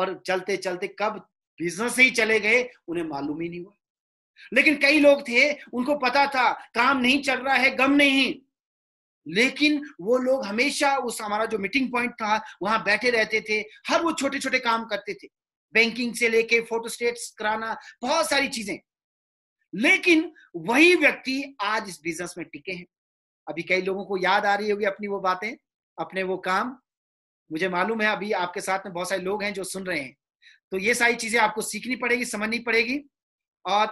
A: और चलते चलते कब बिजनेस ही चले गए उन्हें मालूम ही नहीं हुआ लेकिन कई लोग थे उनको पता था काम नहीं चल रहा है गम नहीं लेकिन वो लोग हमेशा उस हमारा जो मीटिंग पॉइंट था वहां बैठे रहते थे हर वो छोटे छोटे काम करते थे बैंकिंग से लेके स्टेट्स कराना बहुत सारी चीजें लेकिन वही व्यक्ति आज इस बिजनेस में टिके हैं अभी कई लोगों को याद आ रही होगी अपनी वो बातें अपने वो काम मुझे मालूम है अभी आपके साथ में बहुत सारे लोग हैं जो सुन रहे हैं तो ये सारी चीजें आपको सीखनी पड़ेगी समझनी पड़ेगी और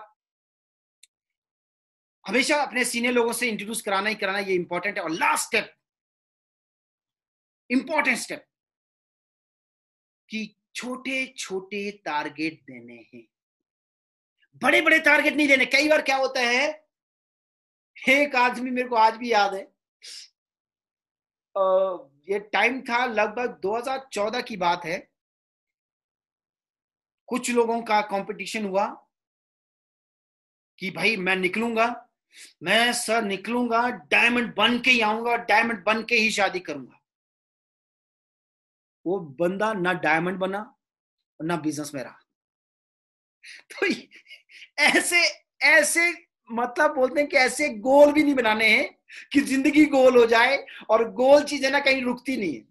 A: हमेशा अपने सीनियर लोगों से इंट्रोड्यूस कराना ही कराना ये इंपॉर्टेंट है और लास्ट स्टेप इंपॉर्टेंट स्टेप कि छोटे छोटे टारगेट देने हैं बड़े बड़े टारगेट नहीं देने कई बार क्या होता है एक आदमी मेरे को आज भी याद है ये टाइम था लगभग 2014 की बात है कुछ लोगों का कंपटीशन हुआ कि भाई मैं निकलूंगा मैं सर निकलूंगा डायमंड बन के ही आऊंगा डायमंड बन के ही शादी करूंगा वो बंदा ना डायमंड बना और ना बिजनेस में रहा तो ऐसे ऐसे मतलब बोलते हैं कि ऐसे गोल भी नहीं बनाने हैं कि जिंदगी गोल हो जाए और गोल चीज है ना कहीं रुकती नहीं है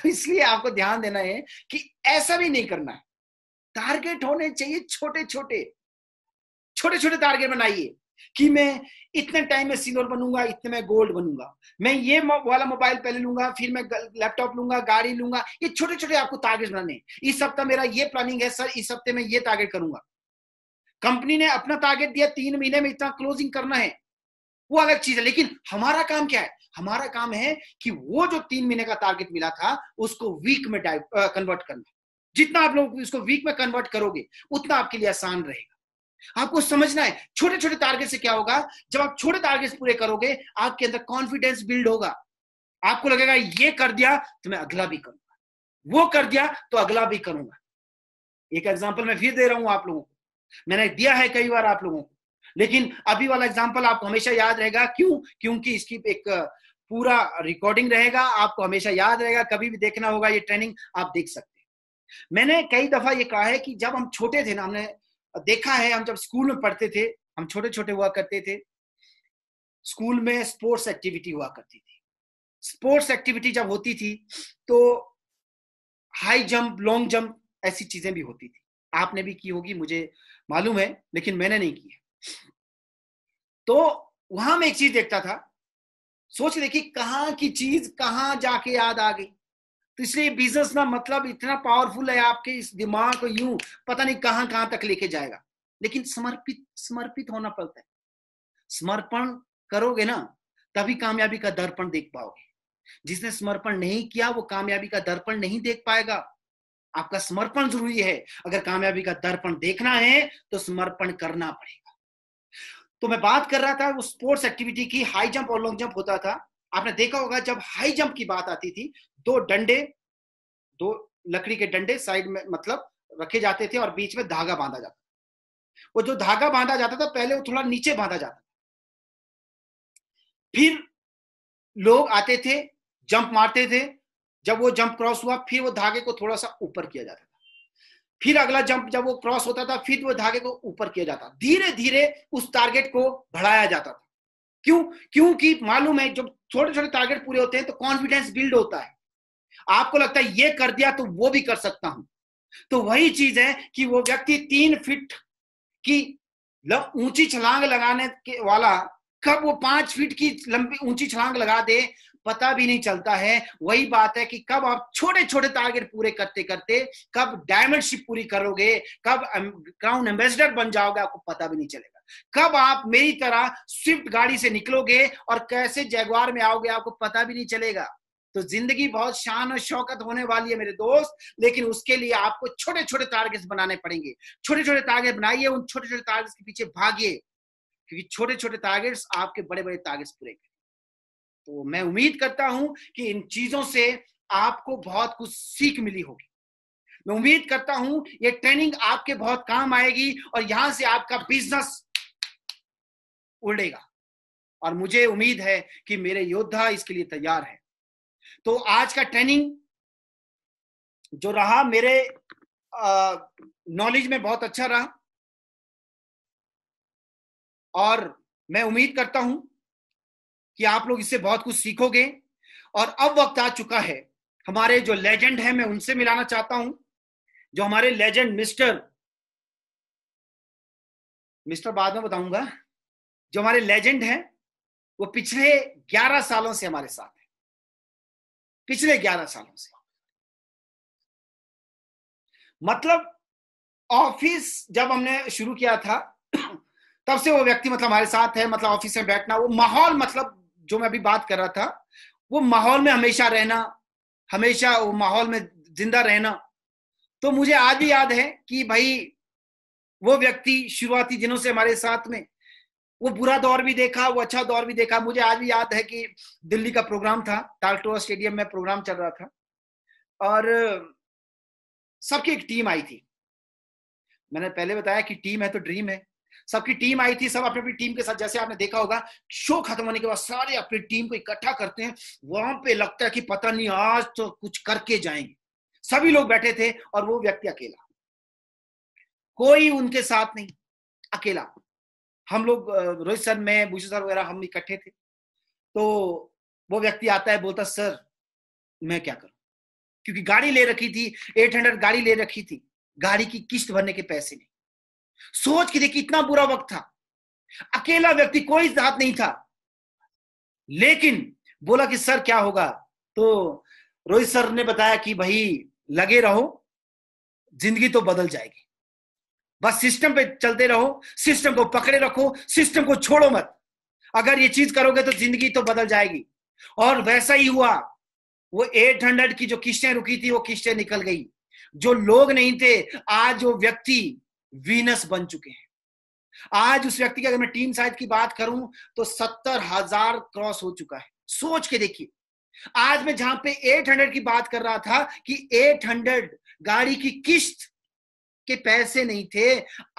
A: तो इसलिए आपको ध्यान देना है कि ऐसा भी नहीं करना है टारगेट होने चाहिए छोटे छोटे छोटे छोटे टारगेट बनाइए कि मैं इतने टाइम में सिल्वर बनूंगा इतने में गोल्ड बनूंगा मैं ये वाला मोबाइल पहले लूंगा फिर मैं लैपटॉप लूंगा गाड़ी लूंगा ये छोटे छोटे आपको टारगेट बनाने इस हफ्ता मेरा ये प्लानिंग है सर इस हफ्ते में ये टारगेट करूंगा कंपनी ने अपना टारगेट दिया तीन महीने में इतना क्लोजिंग करना है वो अलग चीज है लेकिन हमारा काम क्या है हमारा काम है कि वो जो तीन महीने का टारगेट मिला था उसको वीक में कन्वर्ट करना जितना आप लोग इसको वीक में कन्वर्ट करोगे उतना आपके लिए आसान रहेगा आपको समझना है छोटे छोटे टारगेट से क्या होगा जब आप छोटे टारगेट पूरे करोगे आपके अंदर कॉन्फिडेंस बिल्ड होगा आपको लगेगा ये कर दिया तो मैं अगला भी करूंगा वो कर दिया तो अगला भी करूंगा एक एग्जाम्पल मैं फिर दे रहा हूं आप लोगों को मैंने दिया है कई बार आप लोगों को लेकिन अभी वाला एग्जाम्पल आपको हमेशा याद रहेगा क्यों क्योंकि इसकी एक पूरा रिकॉर्डिंग रहेगा आपको हमेशा याद रहेगा कभी भी देखना होगा ये ट्रेनिंग आप देख सकते हैं मैंने कई दफा ये कहा है कि जब हम छोटे थे ना हमने देखा है हम जब स्कूल में पढ़ते थे हम छोटे छोटे हुआ करते थे स्कूल में स्पोर्ट्स एक्टिविटी हुआ करती थी स्पोर्ट्स एक्टिविटी जब होती थी तो हाई जंप लॉन्ग जंप ऐसी चीजें भी होती थी आपने भी की होगी मुझे मालूम है लेकिन मैंने नहीं की है तो वहां मैं एक चीज देखता था सोच देखिए कहाँ की चीज कहाँ जाके याद आ गई तो इसलिए बिजनेस ना मतलब इतना पावरफुल है आपके इस दिमाग को यूं पता नहीं कहां कहां तक लेके जाएगा लेकिन समर्पित समर्पित होना पड़ता है समर्पण करोगे ना तभी कामयाबी का दर्पण देख पाओगे जिसने समर्पण नहीं किया वो कामयाबी का दर्पण नहीं देख पाएगा आपका समर्पण जरूरी है अगर कामयाबी का दर्पण देखना है तो समर्पण करना पड़ेगा तो मैं बात कर रहा था वो स्पोर्ट्स एक्टिविटी की हाई जंप और लॉन्ग जंप होता था आपने देखा होगा जब हाई जंप की बात आती थी दो डंडे दो लकड़ी के डंडे साइड में मतलब रखे जाते थे और बीच में धागा बांधा जाता था वो जो धागा बांधा जाता था पहले वो थोड़ा नीचे बांधा जाता था फिर लोग आते थे जंप मारते थे जब वो जंप क्रॉस हुआ फिर वो धागे को थोड़ा सा ऊपर किया जाता था फिर अगला जंप जब वो क्रॉस होता था फिर वो धागे को ऊपर किया जाता धीरे धीरे उस टारगेट को बढ़ाया जाता था क्यों क्योंकि मालूम है जब छोटे छोटे टारगेट पूरे होते हैं तो कॉन्फिडेंस बिल्ड होता है आपको लगता है ये कर दिया तो वो भी कर सकता हूं तो वही चीज है कि वो व्यक्ति तीन फीट की ऊंची छलांग लगाने के वाला कब वो पांच फीट की लंबी ऊंची छलांग लगा दे पता भी नहीं चलता है वही बात है कि कब आप छोटे छोटे टारगेट पूरे करते करते कब शिप पूरी करोगे कब क्राउन एम्बेसडर बन जाओगे आपको पता भी नहीं चलेगा कब आप मेरी तरह स्विफ्ट गाड़ी से निकलोगे और कैसे जयगवार में आओगे आपको पता भी नहीं चलेगा तो जिंदगी बहुत शान और शौकत होने वाली है मेरे दोस्त लेकिन उसके लिए आपको छोटे छोटे टारगेट्स बनाने पड़ेंगे छोटे छोटे टारगेट बनाइए उन छोटे छोटे टारगेट्स के पीछे भागिए क्योंकि छोटे छोटे टारगेट्स आपके बड़े बड़े टारगेट्स पूरे तो मैं उम्मीद करता हूं कि इन चीजों से आपको बहुत कुछ सीख मिली होगी मैं उम्मीद करता हूं ये ट्रेनिंग आपके बहुत काम आएगी और यहां से आपका बिजनेस उड़ेगा और मुझे उम्मीद है कि मेरे योद्धा इसके लिए तैयार है तो आज का ट्रेनिंग जो रहा मेरे नॉलेज में बहुत अच्छा रहा और मैं उम्मीद करता हूं कि आप लोग इससे बहुत कुछ सीखोगे और अब वक्त आ चुका है हमारे जो लेजेंड है मैं उनसे मिलाना चाहता हूं जो हमारे लेजेंड मिस्टर मिस्टर बाद में बताऊंगा जो हमारे लेजेंड हैं वो पिछले 11 सालों से हमारे साथ पिछले ग्यारह सालों से मतलब ऑफिस जब हमने शुरू किया था तब से वो व्यक्ति मतलब हमारे साथ है मतलब ऑफिस में बैठना वो माहौल मतलब जो मैं अभी बात कर रहा था वो माहौल में हमेशा रहना हमेशा वो माहौल में जिंदा रहना तो मुझे आज भी याद है कि भाई वो व्यक्ति शुरुआती दिनों से हमारे साथ में वो बुरा दौर भी देखा वो अच्छा दौर भी देखा मुझे आज भी याद है कि दिल्ली का प्रोग्राम था तालटोरा स्टेडियम में प्रोग्राम चल रहा था और सबकी एक टीम आई थी मैंने पहले बताया कि टीम है तो ड्रीम है सबकी टीम आई थी सब अपनी अपनी टीम के साथ जैसे आपने देखा होगा शो खत्म होने के बाद सारे अपनी टीम को इकट्ठा करते हैं वहां पे लगता है कि पता नहीं आज तो कुछ करके जाएंगे सभी लोग बैठे थे और वो व्यक्ति अकेला कोई उनके साथ नहीं अकेला हम लोग रोहित सर में भूषण सर वगैरह हम इकट्ठे थे तो वो व्यक्ति आता है बोलता सर मैं क्या करूं क्योंकि गाड़ी ले रखी थी 800 गाड़ी ले रखी थी गाड़ी की किस्त भरने के पैसे नहीं सोच के देखिए इतना बुरा वक्त था अकेला व्यक्ति कोई साथ नहीं था लेकिन बोला कि सर क्या होगा तो रोहित सर ने बताया कि भाई लगे रहो जिंदगी तो बदल जाएगी बस सिस्टम पे चलते रहो सिस्टम को पकड़े रखो सिस्टम को छोड़ो मत अगर ये चीज करोगे तो जिंदगी तो बदल जाएगी और वैसा ही हुआ वो 800 की जो किस्तें रुकी थी वो किस्तें निकल गई जो लोग नहीं थे आज वो व्यक्ति वीनस बन चुके हैं आज उस व्यक्ति की अगर मैं टीम साइज की बात करूं तो सत्तर हजार क्रॉस हो चुका है सोच के देखिए आज मैं जहां पे 800 की बात कर रहा था कि 800 गाड़ी की किस्त के पैसे नहीं थे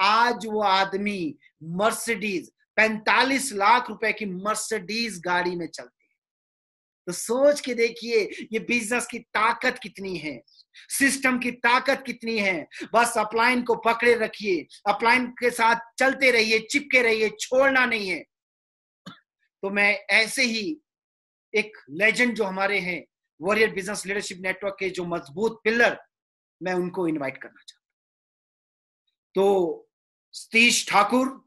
A: आज वो आदमी मर्सिडीज पैंतालीस लाख रुपए की मर्सिडीज गाड़ी में चलते हैं तो सोच के देखिए ये बिजनेस की ताकत कितनी है सिस्टम की ताकत कितनी है बस अपलाइन को पकड़े रखिए अपलाइन के साथ चलते रहिए चिपके रहिए छोड़ना नहीं है तो मैं ऐसे ही एक लेजेंड जो हमारे हैं वॉरियर बिजनेस लीडरशिप नेटवर्क के जो मजबूत पिलर मैं उनको इनवाइट करना चाहता तो सतीश ठाकुर